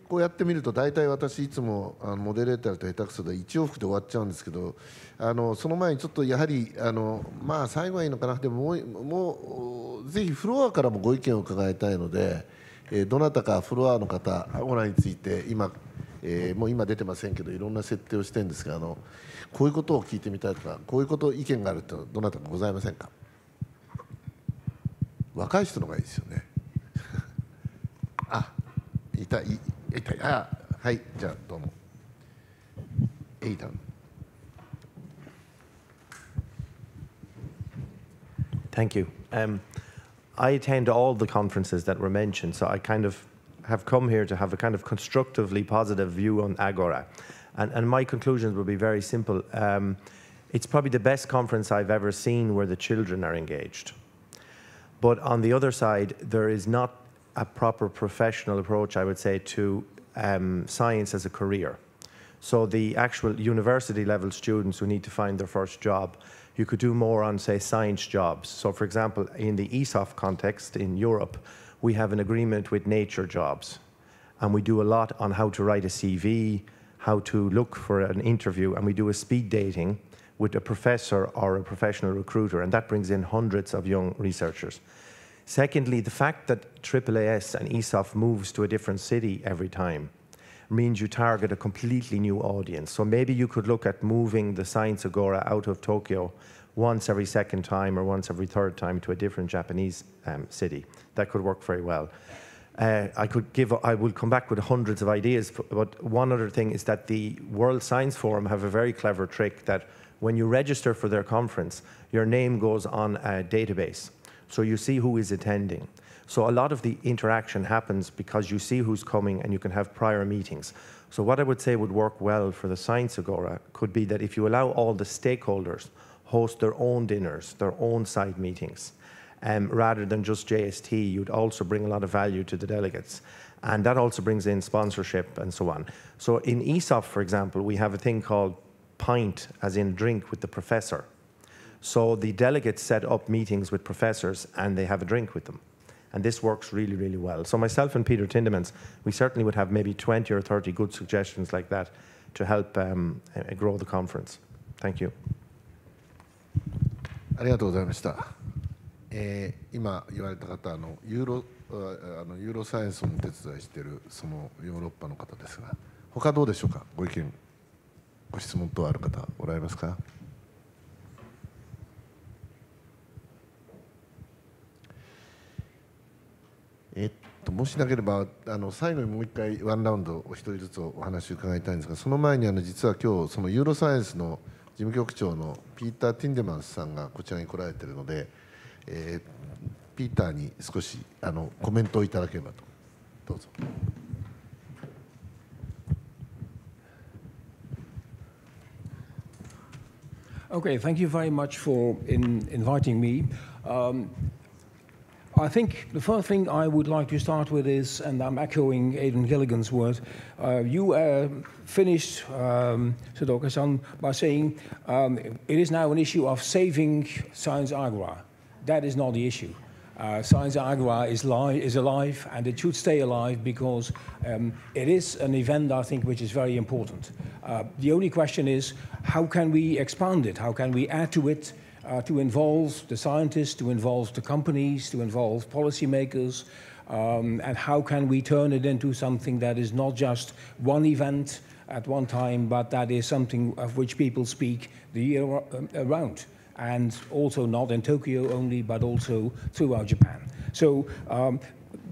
こうやってみると大体私いつもあのモデレーターと下手くそで1往復で終わっちゃうんですけどあのその前にちょっとやはりあのまあ最後はいいのかなでももうぜひフロアからもご意見を伺いたいので、えー、どなたかフロアの方オナについて今、えー、もう今出てませんけどいろんな設定をしてるんですがあのこういうことを聞いてみたいとかこういうこと意見があるってどなたかございませんか若い人のがいいですよね。あいたいあはいじゃあどうもエイタン Thank you. Um, I attend all the conferences that were mentioned, so I kind of have come here to have a kind of constructively positive view on Agora. And, and my conclusions will be very simple. Um, it's probably the best conference I've ever seen where the children are engaged. But on the other side, there is not a proper professional approach, I would say, to um, science as a career. So the actual university level students who need to find their first job, you could do more on, say, science jobs. So, for example, in the ESOF context in Europe, we have an agreement with Nature Jobs, and we do a lot on how to write a CV, how to look for an interview, and we do a speed dating with a professor or a professional recruiter, and that brings in hundreds of young researchers. Secondly, the fact that AAAS and ESOF moves to a different city every time means you target a completely new audience. So maybe you could look at moving the Science Agora out of Tokyo once every second time or once every third time to a different Japanese um, city. That could work very well. Uh, I could give. I will come back with hundreds of ideas. But one other thing is that the World Science Forum have a very clever trick that when you register for their conference, your name goes on a database. So you see who is attending. So a lot of the interaction happens because you see who's coming and you can have prior meetings. So what I would say would work well for the Science Agora could be that if you allow all the stakeholders host their own dinners, their own side meetings, um, rather than just JST, you'd also bring a lot of value to the delegates. And that also brings in sponsorship and so on. So in ESOP, for example, we have a thing called pint, as in drink with the professor. So the delegates set up meetings with professors and they have a drink with them. And this works really, really well. So myself and Peter Tindemans, we certainly would have maybe 20 or 30 good suggestions like that to help um, eh, grow the conference. Thank you. ありがとうございました。えー、今言われた方あのユーロあのユーロサイエンスも手伝いしているそのヨーロッパの方ですが、他どうでしょうか。ご意見、ご質問等ある方おられますか。もしなければあの最後にもう一回ワンラウンドお一人ずつお話を伺いたいんですがその前にあの実は今日そのユーロサイエンスの事務局長のピーター・ティンデマンスさんがこちらに来られているので、えー、ピーターに少しあのコメントをいただければとどうぞ。Okay, thank you very much for in inviting me. Um, I think the first thing I would like to start with is, and I'm echoing Aidan Gilligan's words. uh, you uh, finished, um, Sadoka-san, by saying um, it is now an issue of saving Science Agua. That is not the issue. Uh, Science Agua is, is, alive and it should stay alive because um, it is an event, I think, which is very important. Uh, the only question is how can we expand it? How can we add to it? uh, to involve the scientists, to involve the companies, to involve policymakers, um, and how can we turn it into something that is not just one event at one time, but that is something of which people speak the year uh, around, and also not in Tokyo only, but also throughout Japan. So um,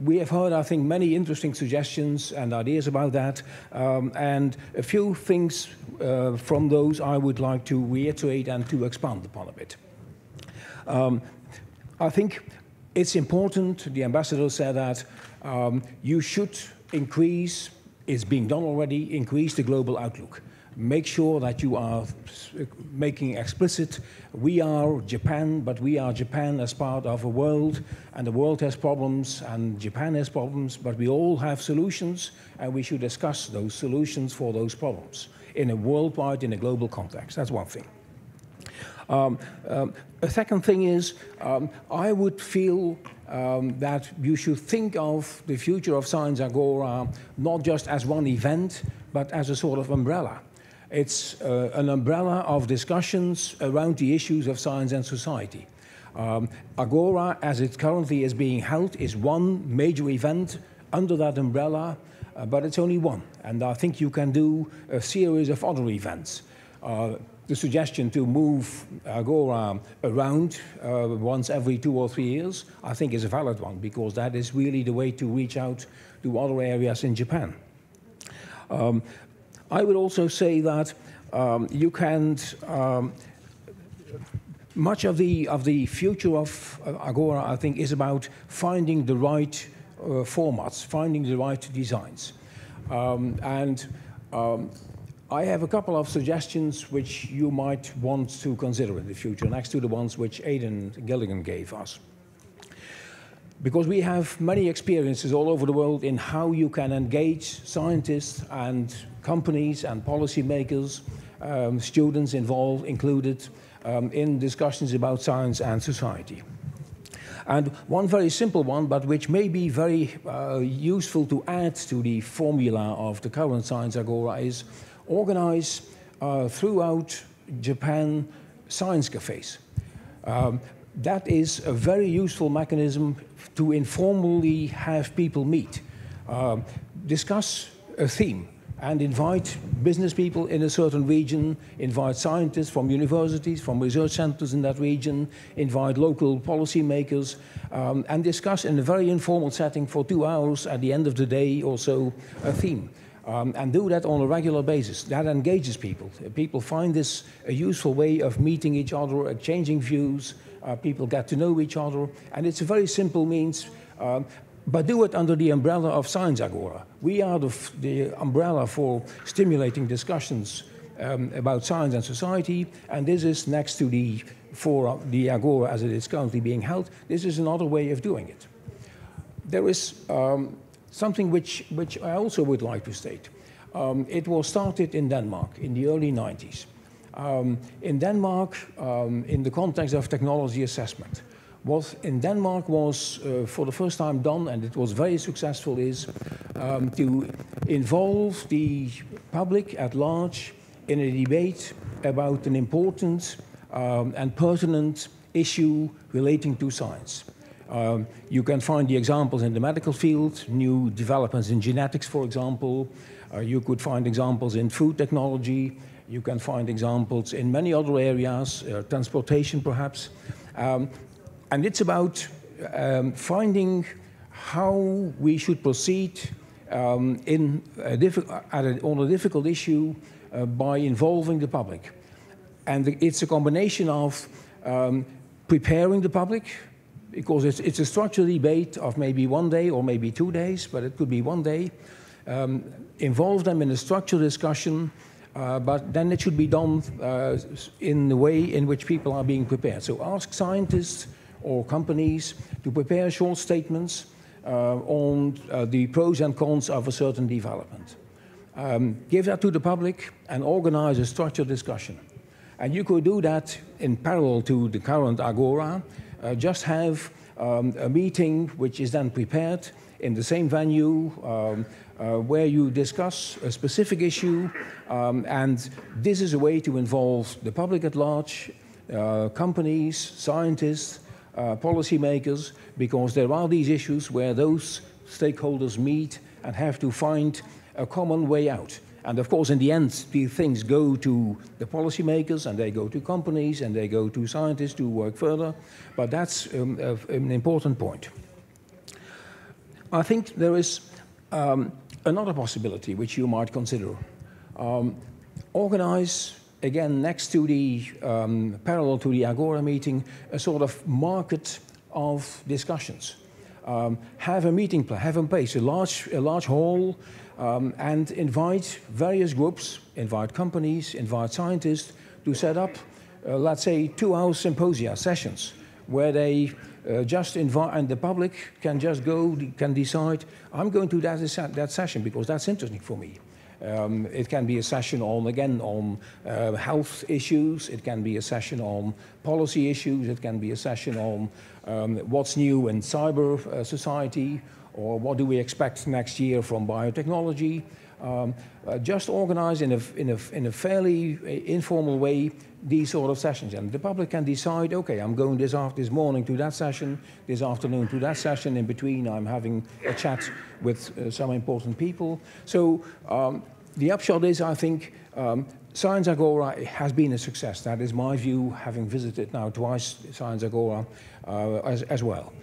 we have heard, I think, many interesting suggestions and ideas about that, um, and a few things uh, from those I would like to reiterate and to expand upon a bit. Um, I think it's important, the ambassador said that, um, you should increase, it's being done already, increase the global outlook. Make sure that you are making explicit we are Japan, but we are Japan as part of a world, and the world has problems, and Japan has problems, but we all have solutions, and we should discuss those solutions for those problems in a worldwide, in a global context. That's one thing. Um, um, a second thing is, um, I would feel um, that you should think of the future of Science Agora not just as one event, but as a sort of umbrella. It's uh, an umbrella of discussions around the issues of science and society. Um, Agora, as it currently is being held, is one major event under that umbrella uh, but it's only one. And I think you can do a series of other events. Uh, the suggestion to move Agora around uh, once every two or three years, I think is a valid one because that is really the way to reach out to other areas in Japan. Um, I would also say that um, you can um, much of the of the future of uh, Agora, I think, is about finding the right uh, formats, finding the right designs. Um, and um, I have a couple of suggestions which you might want to consider in the future, next to the ones which Aidan Gilligan gave us. Because we have many experiences all over the world in how you can engage scientists and companies and policymakers, um, students involved included, um, in discussions about science and society. And one very simple one, but which may be very uh, useful to add to the formula of the current Science Agora is organize uh, throughout Japan science cafes. Um, that is a very useful mechanism to informally have people meet, um, discuss a theme, and invite business people in a certain region, invite scientists from universities, from research centers in that region, invite local policymakers, um, and discuss in a very informal setting for two hours at the end of the day or so a theme. Um, and do that on a regular basis. That engages people. People find this a useful way of meeting each other, exchanging views. Uh, people get to know each other, and it's a very simple means um, but do it under the umbrella of Science Agora. We are the, the umbrella for stimulating discussions um, about science and society, and this is next to the for uh, the Agora as it is currently being held. This is another way of doing it. There is um, something which, which I also would like to state. Um, it was started in Denmark in the early 90s. Um, in Denmark, um, in the context of technology assessment, was in Denmark was uh, for the first time done, and it was very successful, is um, to involve the public at large in a debate about an important um, and pertinent issue relating to science. Um, you can find the examples in the medical field, new developments in genetics, for example. Uh, you could find examples in food technology. You can find examples in many other areas, uh, transportation perhaps. Um, and it's about um, finding how we should proceed um, in a a, on a difficult issue uh, by involving the public. And it's a combination of um, preparing the public, because it's, it's, a structured debate of maybe one day or maybe two days, but it could be one day. Um, involve them in a structured discussion, uh, but then it should be done uh, in the way in which people are being prepared. So ask scientists, or companies to prepare short statements uh, on uh, the pros and cons of a certain development. Um, give that to the public and organize a structured discussion. And you could do that in parallel to the current Agora. Uh, just have um, a meeting which is then prepared in the same venue um, uh, where you discuss a specific issue. Um, and this is a way to involve the public at large, uh, companies, scientists, uh, policymakers because there are these issues where those stakeholders meet and have to find a common way out. And of course, in the end, these things go to the policymakers and they go to companies and they go to scientists to work further. But that's um, an important point. I think there is um, another possibility which you might consider. Um, organize again, next to the, um, parallel to the Agora meeting, a sort of market of discussions. Um, have a meeting, have a place, a large, a large hall, um, and invite various groups, invite companies, invite scientists to set up, uh, let's say, two-hour symposia sessions where they uh, just invite, and the public can just go, can decide, I'm going to that, that session because that's interesting for me. Um, it can be a session on, again, on uh, health issues, it can be a session on policy issues, it can be a session on um, what's new in cyber uh, society, or what do we expect next year from biotechnology um, uh, just organize in a, in, a, in a fairly uh, informal way these sort of sessions. And the public can decide, okay, I'm going this, after, this morning to that session, this afternoon to that session. In between, I'm having a chat with uh, some important people. So um, the upshot is, I think, um, Science Agora has been a success. That is my view, having visited now twice Science Agora uh, as, as well.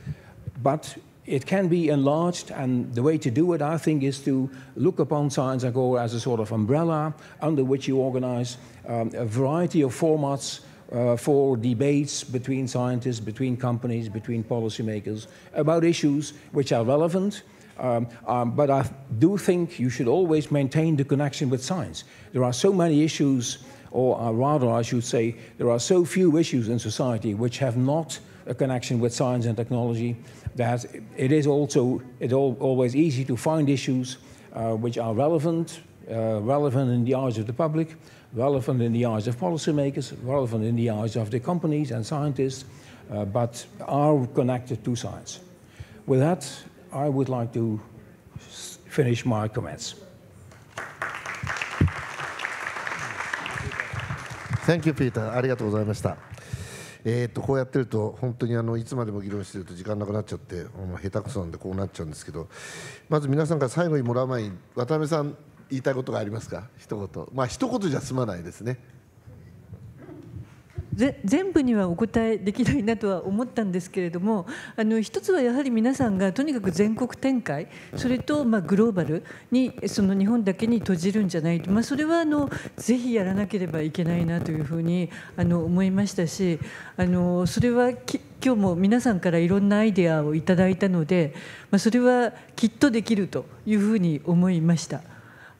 But it can be enlarged, and the way to do it, I think, is to look upon Science as a sort of umbrella under which you organize um, a variety of formats uh, for debates between scientists, between companies, between policymakers about issues which are relevant. Um, um, but I do think you should always maintain the connection with science. There are so many issues, or uh, rather, I should say, there are so few issues in society which have not a connection with science and technology. That it is also it all, always easy to find issues uh, which are relevant, uh, relevant in the eyes of the public, relevant in the eyes of policymakers, relevant in the eyes of the companies and scientists, uh, but are connected to science. With that, I would like to finish my comments. Thank you, Peter. ありがとうございました。えー、とこうやってると本当にあのいつまでも議論してると時間なくなっちゃって下手くそなんでこうなっちゃうんですけどまず皆さんから最後にもらう前に渡辺さん言いたいことがありますか一言まあ一言じゃ済まないですね全部にはお答えできないなとは思ったんですけれどもあの一つはやはり皆さんがとにかく全国展開それとまあグローバルにその日本だけに閉じるんじゃないと、まあ、それはあのぜひやらなければいけないなというふうにあの思いましたしあのそれはき今日も皆さんからいろんなアイデアをいただいたので、まあ、それはきっとできるというふうに思いました。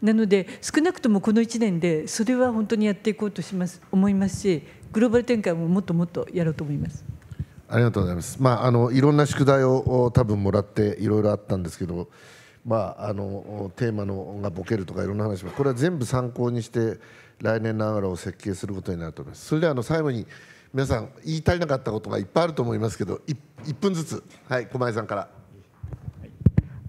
なので少なくともこの1年でそれは本当にやっていこうとします思いますしグローバル展開ももっともっとやろうと思います。ありがとうございます。まああのいろんな宿題を多分もらっていろいろあったんですけど、まああのテーマのがボケるとかいろんな話もこれは全部参考にして来年ながらを設計することになると思います。それでは、あの最後に皆さん言い足りなかったことがいっぱいあると思いますけど、一分ずつはい小井さんから。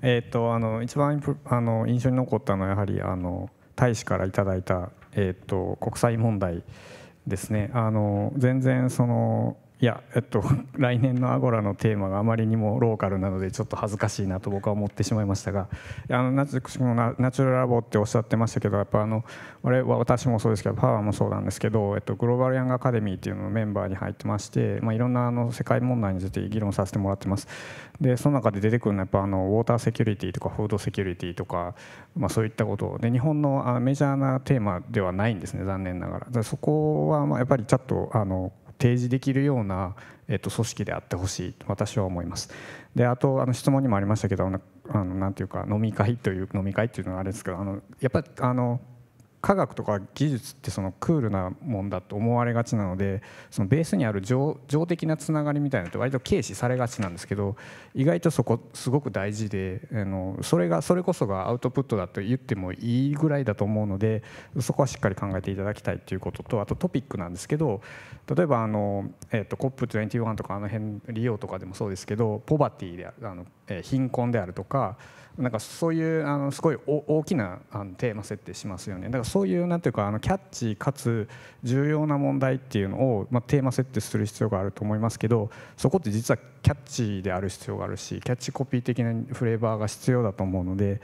えーと、とあの一番あの印象に残ったのはやはりあの大使からいただいた、えーと、と国際問題ですねあの全然そのいや、えっと、来年のアゴラのテーマがあまりにもローカルなのでちょっと恥ずかしいなと僕は思ってしまいましたがあのナチュラルラボっておっしゃってましたけどやっぱあの我私もそうですけどパワーもそうなんですけど、えっと、グローバルヤングアカデミーっていうののメンバーに入ってまして、まあ、いろんなあの世界問題について議論させてもらってますでその中で出てくるのはやっぱあのウォーターセキュリティとかフードセキュリティとか、まあ、そういったことで日本のあメジャーなテーマではないんですね残念ながらそこはまあやっぱりちょっとあの提示できるような、えっと、組織であってほしいと私は思います。であとあの質問にもありましたけどあのなていうか飲み会という飲み会っていうのはあれですけどあのやっぱりあの科学とか技術ってそのクールなもんだと思われがちなのでそのベースにある情情的なつながりみたいなのって割と軽視されがちなんですけど意外とそこすごく大事であのそれがそれこそがアウトプットだと言ってもいいぐらいだと思うのでそこはしっかり考えていただきたいということとあとトピックなんですけど例えばあの、えーと、と COP21 とかあの辺利用とかでもそうですけどポバティであの、えー、貧困であるとかなんかそういうあのすごい大きなあのテーマ設定しますよねだからそういうなんていうかあのキャッチかつ重要な問題っていうのを、まあ、テーマ設定する必要があると思いますけどそこって実はキャッチである必要があるしキャッチコピー的なフレーバーが必要だと思うので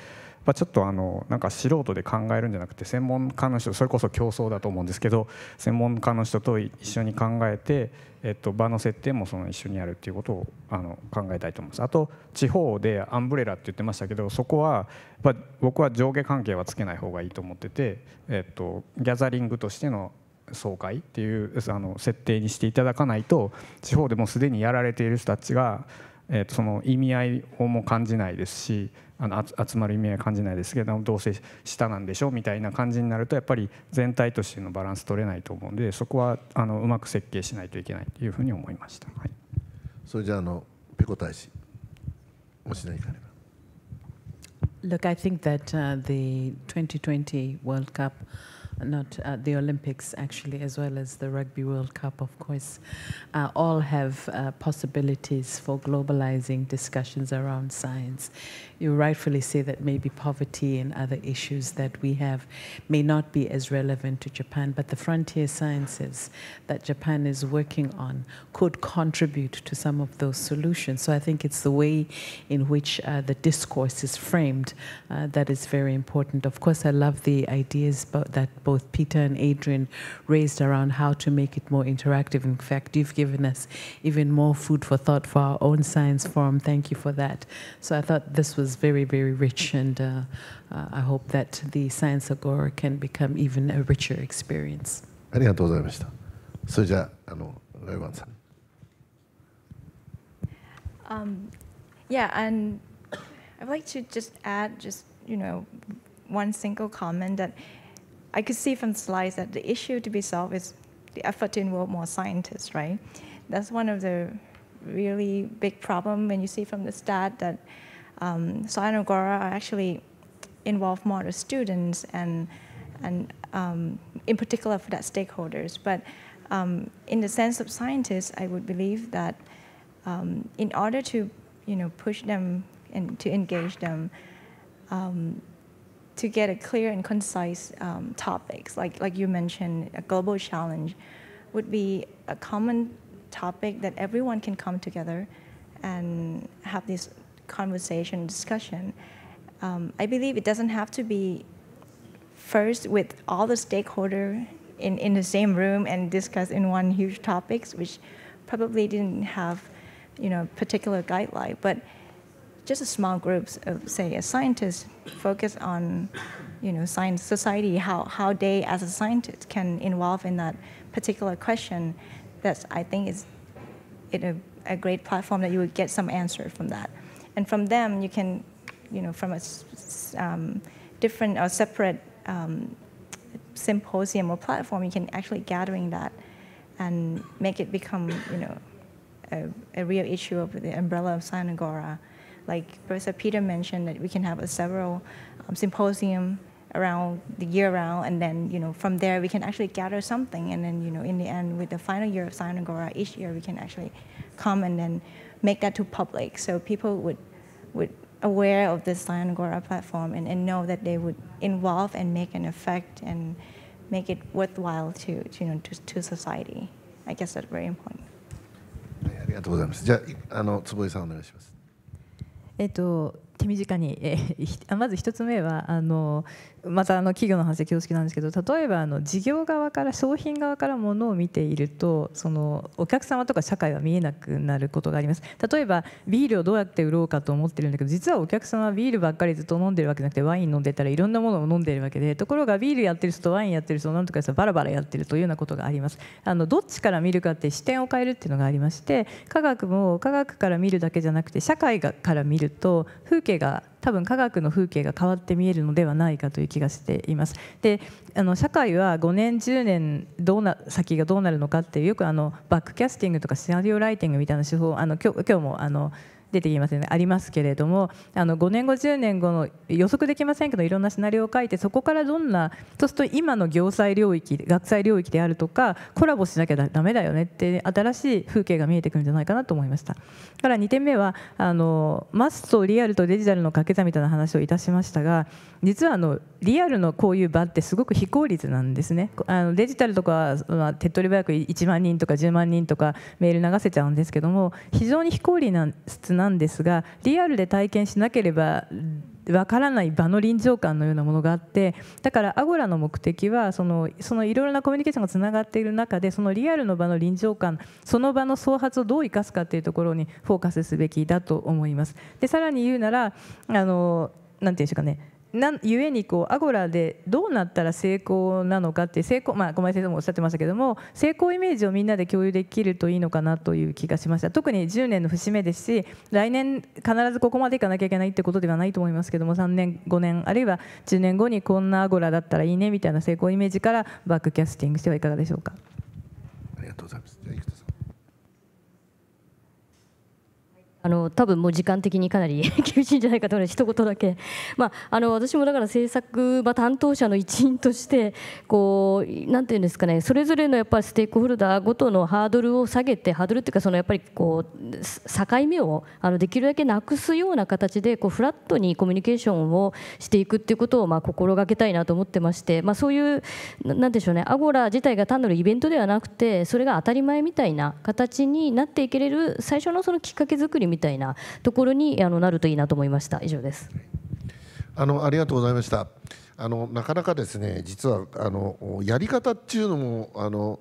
まあ、ちょっとあのなんか素人で考えるんじゃなくて専門家の人それこそ競争だと思うんですけど専門家の人と一緒に考えて、えっと、場の設定もその一緒にやるっていうことをあの考えたいと思いますあと地方でアンブレラって言ってましたけどそこはやっぱ僕は上下関係はつけない方がいいと思ってて、えっと、ギャザリングとしての総会っていうあの設定にしていただかないと地方でもすでにやられている人たちが、えと、その意味合いをも感じないですしあの集まる意味は感じないですけどどうせ下なんでしょうみたいな感じになるとやっぱり全体としてのバランス取れないと思うんでそこはあのうまく設計しないといけないというふうに思いました、はい、それじゃあのペコ大使もし何かあれば。Look, I think that uh, the 2020 World Cup, not uh, the Olympics actually, as well as the Rugby World Cup, of course, uh, all have possibilities for globalizing discussions around science you rightfully say that maybe poverty and other issues that we have may not be as relevant to Japan, but the frontier sciences that Japan is working on could contribute to some of those solutions. So I think it's the way in which uh, the discourse is framed uh, that is very important. Of course, I love the ideas that both Peter and Adrian raised around how to make it more interactive. In fact, you've given us even more food for thought for our own science forum. Thank you for that. So I thought this was is very, very rich, and uh, uh I hope that the Science Agora can become even a richer experience. ありがとうございました。それじゃあ、あの、ライバンさん。Um, yeah, and I'd like to just add just, you know, one single comment that I could see from the slides that the issue to be solved is the effort to involve more scientists, right? That's one of the really big problem when you see from the stat that um, so Agora are actually involve more the students and, and um, in particular for that stakeholders. But um, in the sense of scientists, I would believe that um, in order to you know push them and to engage them um, to get a clear and concise um, topics like like you mentioned, a global challenge would be a common topic that everyone can come together and have this conversation, discussion. Um, I believe it doesn't have to be first with all the stakeholder in, in the same room and discuss in one huge topics, which probably didn't have, you know, particular guideline, but just a small groups of say a scientist focus on, you know, science society, how, how they as a scientist can involve in that particular question. That's I think is it a, a great platform that you would get some answer from that. And from them, you can, you know, from a um, different or separate um, symposium or platform, you can actually gathering that and make it become, you know, a, a real issue of the umbrella of Sinagora. Like Professor Peter mentioned, that we can have a several um, symposium around the year round, and then you know from there we can actually gather something, and then you know in the end with the final year of Sinagora, each year we can actually come and then make that to public so people would, would aware of this Lion Agora platform and, and know that they would involve and make an effect and make it worthwhile to, to you know, to, to society. I guess that's very important. ありかとうこさいますしゃああの坪井さんお願いしますえっと手短にえーますまたあの企業の話で恐縮なんですけど例えばあの事業側から商品側からものを見ているとそのお客様とか社会は見えなくなることがあります例えばビールをどうやって売ろうかと思ってるんだけど実はお客様はビールばっかりずっと飲んでるわけじゃなくてワイン飲んでたらいろんなものを飲んでるわけでところがビールやってる人とワインやってる人なんとかバラバラやってるというようなことがありますあのどっちから見るかって視点を変えるっていうのがありまして科学も科学から見るだけじゃなくて社会がから見ると風景が多分科学の風景が変わって見えるのではないかという気がしています。であの社会は5年10年どうな先がどうなるのかっていうよくあのバックキャスティングとかシナリオライティングみたいな手法あの今日今日もあの出てきますねありますけれどもあの5年後10年後の予測できませんけどいろんなシナリオを書いてそこからどんなそうすると今の行政領域学際領域であるとかコラボしなきゃだめだよねって新しい風景が見えてくるんじゃないかなと思いましただから2点目はあのマスとリアルとデジタルの掛け算みたいな話をいたしましたが実はあのリアルのこういう場ってすごく非効率なんですねあのデジタルとか、まあ、手っ取り早く1万人とか10万人とかメール流せちゃうんですけども非常に非効率ななんですがリアルで体験しなければわからない場の臨場感のようなものがあってだからアゴラの目的はそのそのいろいろなコミュニケーションがつながっている中でそのリアルの場の臨場感その場の創発をどう生かすかというところにフォーカスすべきだと思います。でさらに言うならあのなんていうんでしょうかねなゆえにこうアゴラでどうなったら成功なのかって成功、まあ、小林先生もおっしゃってましたけども成功イメージをみんなで共有できるといいのかなという気がしました特に10年の節目ですし来年必ずここまでいかなきゃいけないってことではないと思いますけども3年5年あるいは10年後にこんなアゴラだったらいいねみたいな成功イメージからバックキャスティングしてはいかがでしょうか。ありがとうございますあの多分もう時間的にかなり 厳しいんじゃないかと思います一言だけ、まあ、あの私もだから制作場担当者の一員としてこうなんていうんですかねそれぞれのやっぱりステークホルダーごとのハードルを下げてハードルっていうかそのやっぱりこう境目をあのできるだけなくすような形でこうフラットにコミュニケーションをしていくっていうことをまあ心がけたいなと思ってまして、まあ、そういうなんでしょうねアゴラ自体が単なるイベントではなくてそれが当たり前みたいな形になっていけれる最初のそのきっかけ作りみみたいなところにあのなるといいなと思いました以上ですあのありがとうございましたあのなかなかですね実はあのやり方っていうのもあの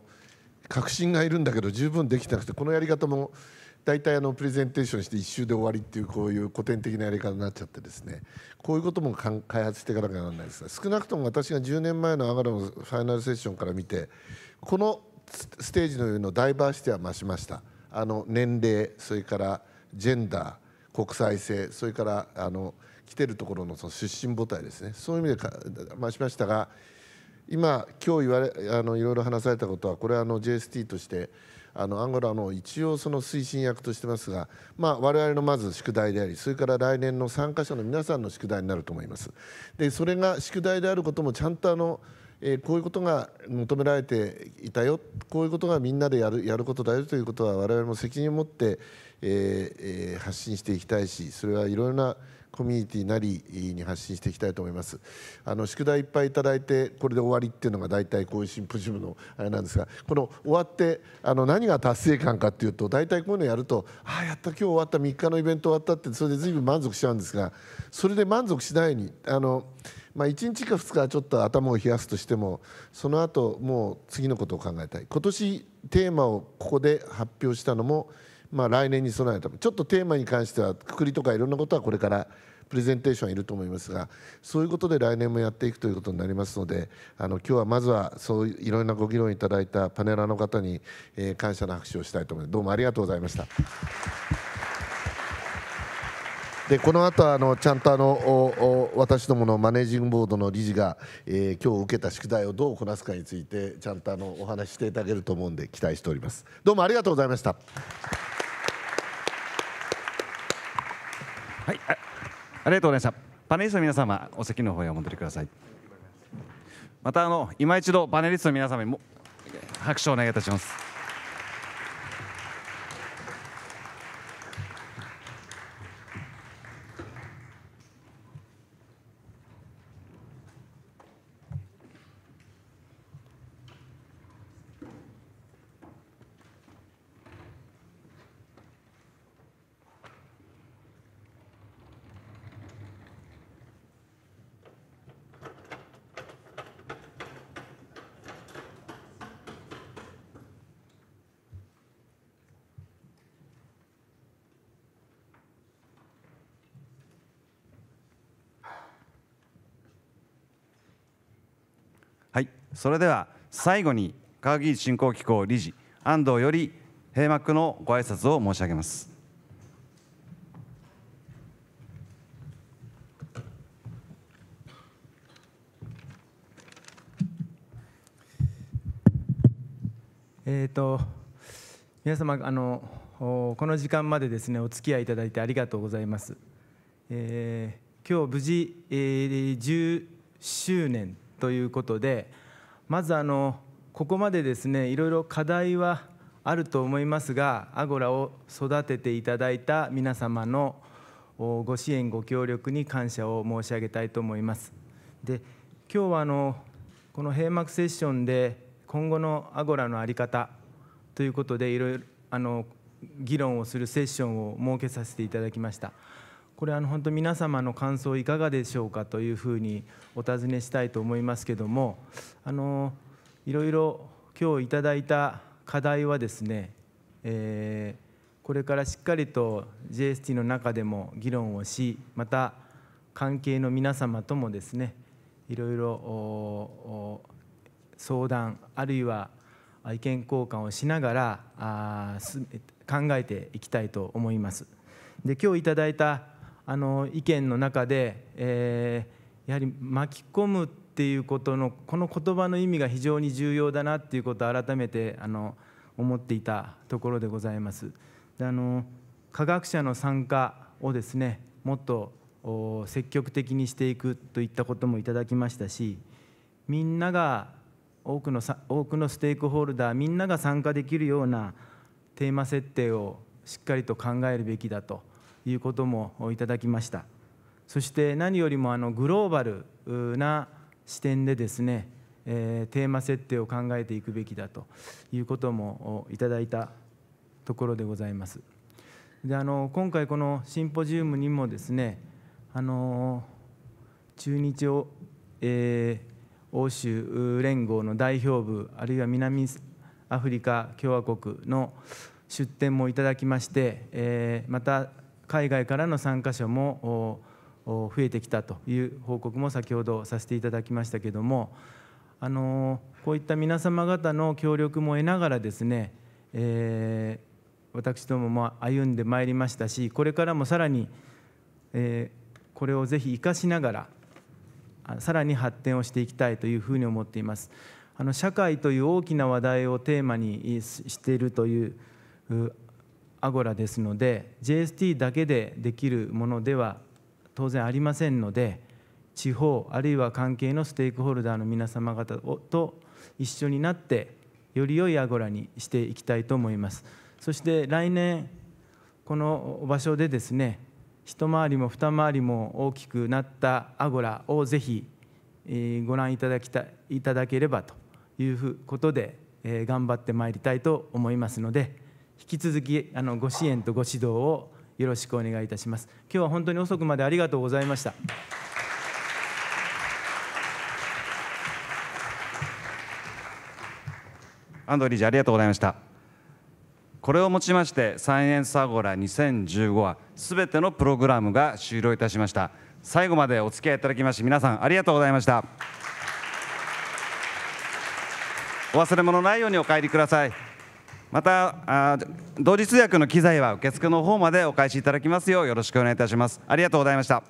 確信がいるんだけど十分できてなくてこのやり方も大体あのプレゼンテーションして1周で終わりっていうこういう古典的なやり方になっちゃってですねこういうことも開発していかなきゃならないですが少なくとも私が10年前のアガロのファイナルセッションから見てこのステージの上のなダイバーシティは増しましたあの年齢それからジェンダー国際性それからあの来てるところのその出身母体ですねそういう意味でか、まあ、しましたが今今日言われあのいろいろ話されたことはこれはあの JST としてあのアンゴラの一応その推進役としてますが、まあ、我々のまず宿題でありそれから来年の参加者の皆さんの宿題になると思います。でそれが宿題であることもちゃんとあのえこういうことが求められていたよこういうことがみんなでやるやることだよということは我々も責任を持って、えー、発信していきたいしそれはいろいろなコミュニティなりに発信していきたいと思いますあの宿題いっぱいいただいてこれで終わりっていうのが大体こういうシンポジウムのあれなんですがこの終わってあの何が達成感かっていうと大体こういうのやるとああやった今日終わった3日のイベント終わったってそれで随分満足しちゃうんですがそれで満足しないようにあの、まあ、1日か2日はちょっと頭を冷やすとしてもその後もう次のことを考えたい今年テーマをここで発表したのも「まあ、来年に備えるたちょっとテーマに関してはくくりとかいろんなことはこれからプレゼンテーションいると思いますがそういうことで来年もやっていくということになりますのであの今日はまずはそういろんなご議論いただいたパネラーの方に、えー、感謝の拍手をしたいと思いますどうもありがとうございました。でこの後あのちゃんとあのお私どものマネージングボードの理事が、えー、今日受けた宿題をどうこなすかについてちゃんとあのお話ししていただけると思うんで期待しておりますどうもありがとうございました。はいあ、ありがとうございました。パネリストの皆様、お席の方へお戻りください。またあの今一度パネリストの皆様にも拍手をお願いいたします。それでは最後に科学技術振興機構理事安藤より閉幕のご挨拶を申し上げますえーと、皆様あのこの時間までですねお付き合いいただいてありがとうございます。えー、今日無事、えー、10周年ということで、まずあのここまでですねいろいろ課題はあると思いますがアゴラを育てていただいた皆様のご支援ご協力に感謝を申し上げたいと思いますで今日はあのこの閉幕セッションで今後のアゴラの在り方ということでいろいろあの議論をするセッションを設けさせていただきました。これあの本当皆様の感想いかがでしょうかというふうにお尋ねしたいと思いますけどもあのいろいろ今日いただいた課題はですね、えー、これからしっかりと JST の中でも議論をしまた関係の皆様ともですねいろいろ相談あるいは意見交換をしながらあ考えていきたいと思います。で今日いただいたあの意見の中で、えー、やはり巻き込むっていうことのこの言葉の意味が非常に重要だなっていうことを改めてあの思っていたところでございます。であの科学者の参加をですねもっと積極的にしていくといったこともいただきましたしみんなが多くの多くのステークホルダーみんなが参加できるようなテーマ設定をしっかりと考えるべきだと。いうこともいただきましたそして何よりもあのグローバルな視点でですね、えー、テーマ設定を考えていくべきだということもいただいたところでございますであの今回このシンポジウムにもですねあの中日を、えー、欧州連合の代表部あるいは南アフリカ共和国の出展もいただきまして、えー、また海外からの参加者も増えてきたという報告も先ほどさせていただきましたけどもあのこういった皆様方の協力も得ながらですね、えー、私どもも歩んでまいりましたしこれからもさらに、えー、これをぜひ生かしながらさらに発展をしていきたいというふうに思っています。あの社会という大きな話題をテーマにしているというアゴラですので JST だけでできるものでは当然ありませんので地方あるいは関係のステークホルダーの皆様方と一緒になってより良いアゴラにしていきたいと思いますそして来年この場所でですね一回りも二回りも大きくなったアゴラをぜひご覧いただきたいただければということで頑張ってまいりたいと思いますので。引き続きあのご支援とご指導をよろしくお願いいたします今日は本当に遅くまでありがとうございました安藤理事ありがとうございましたこれをもちましてサイエンスアゴラ2015はすべてのプログラムが終了いたしました最後までお付き合いいただきまして皆さんありがとうございましたお忘れ物ないようにお帰りくださいまた同時通訳の機材は受付の方までお返しいただきますようよろしくお願いいたしますありがとうございました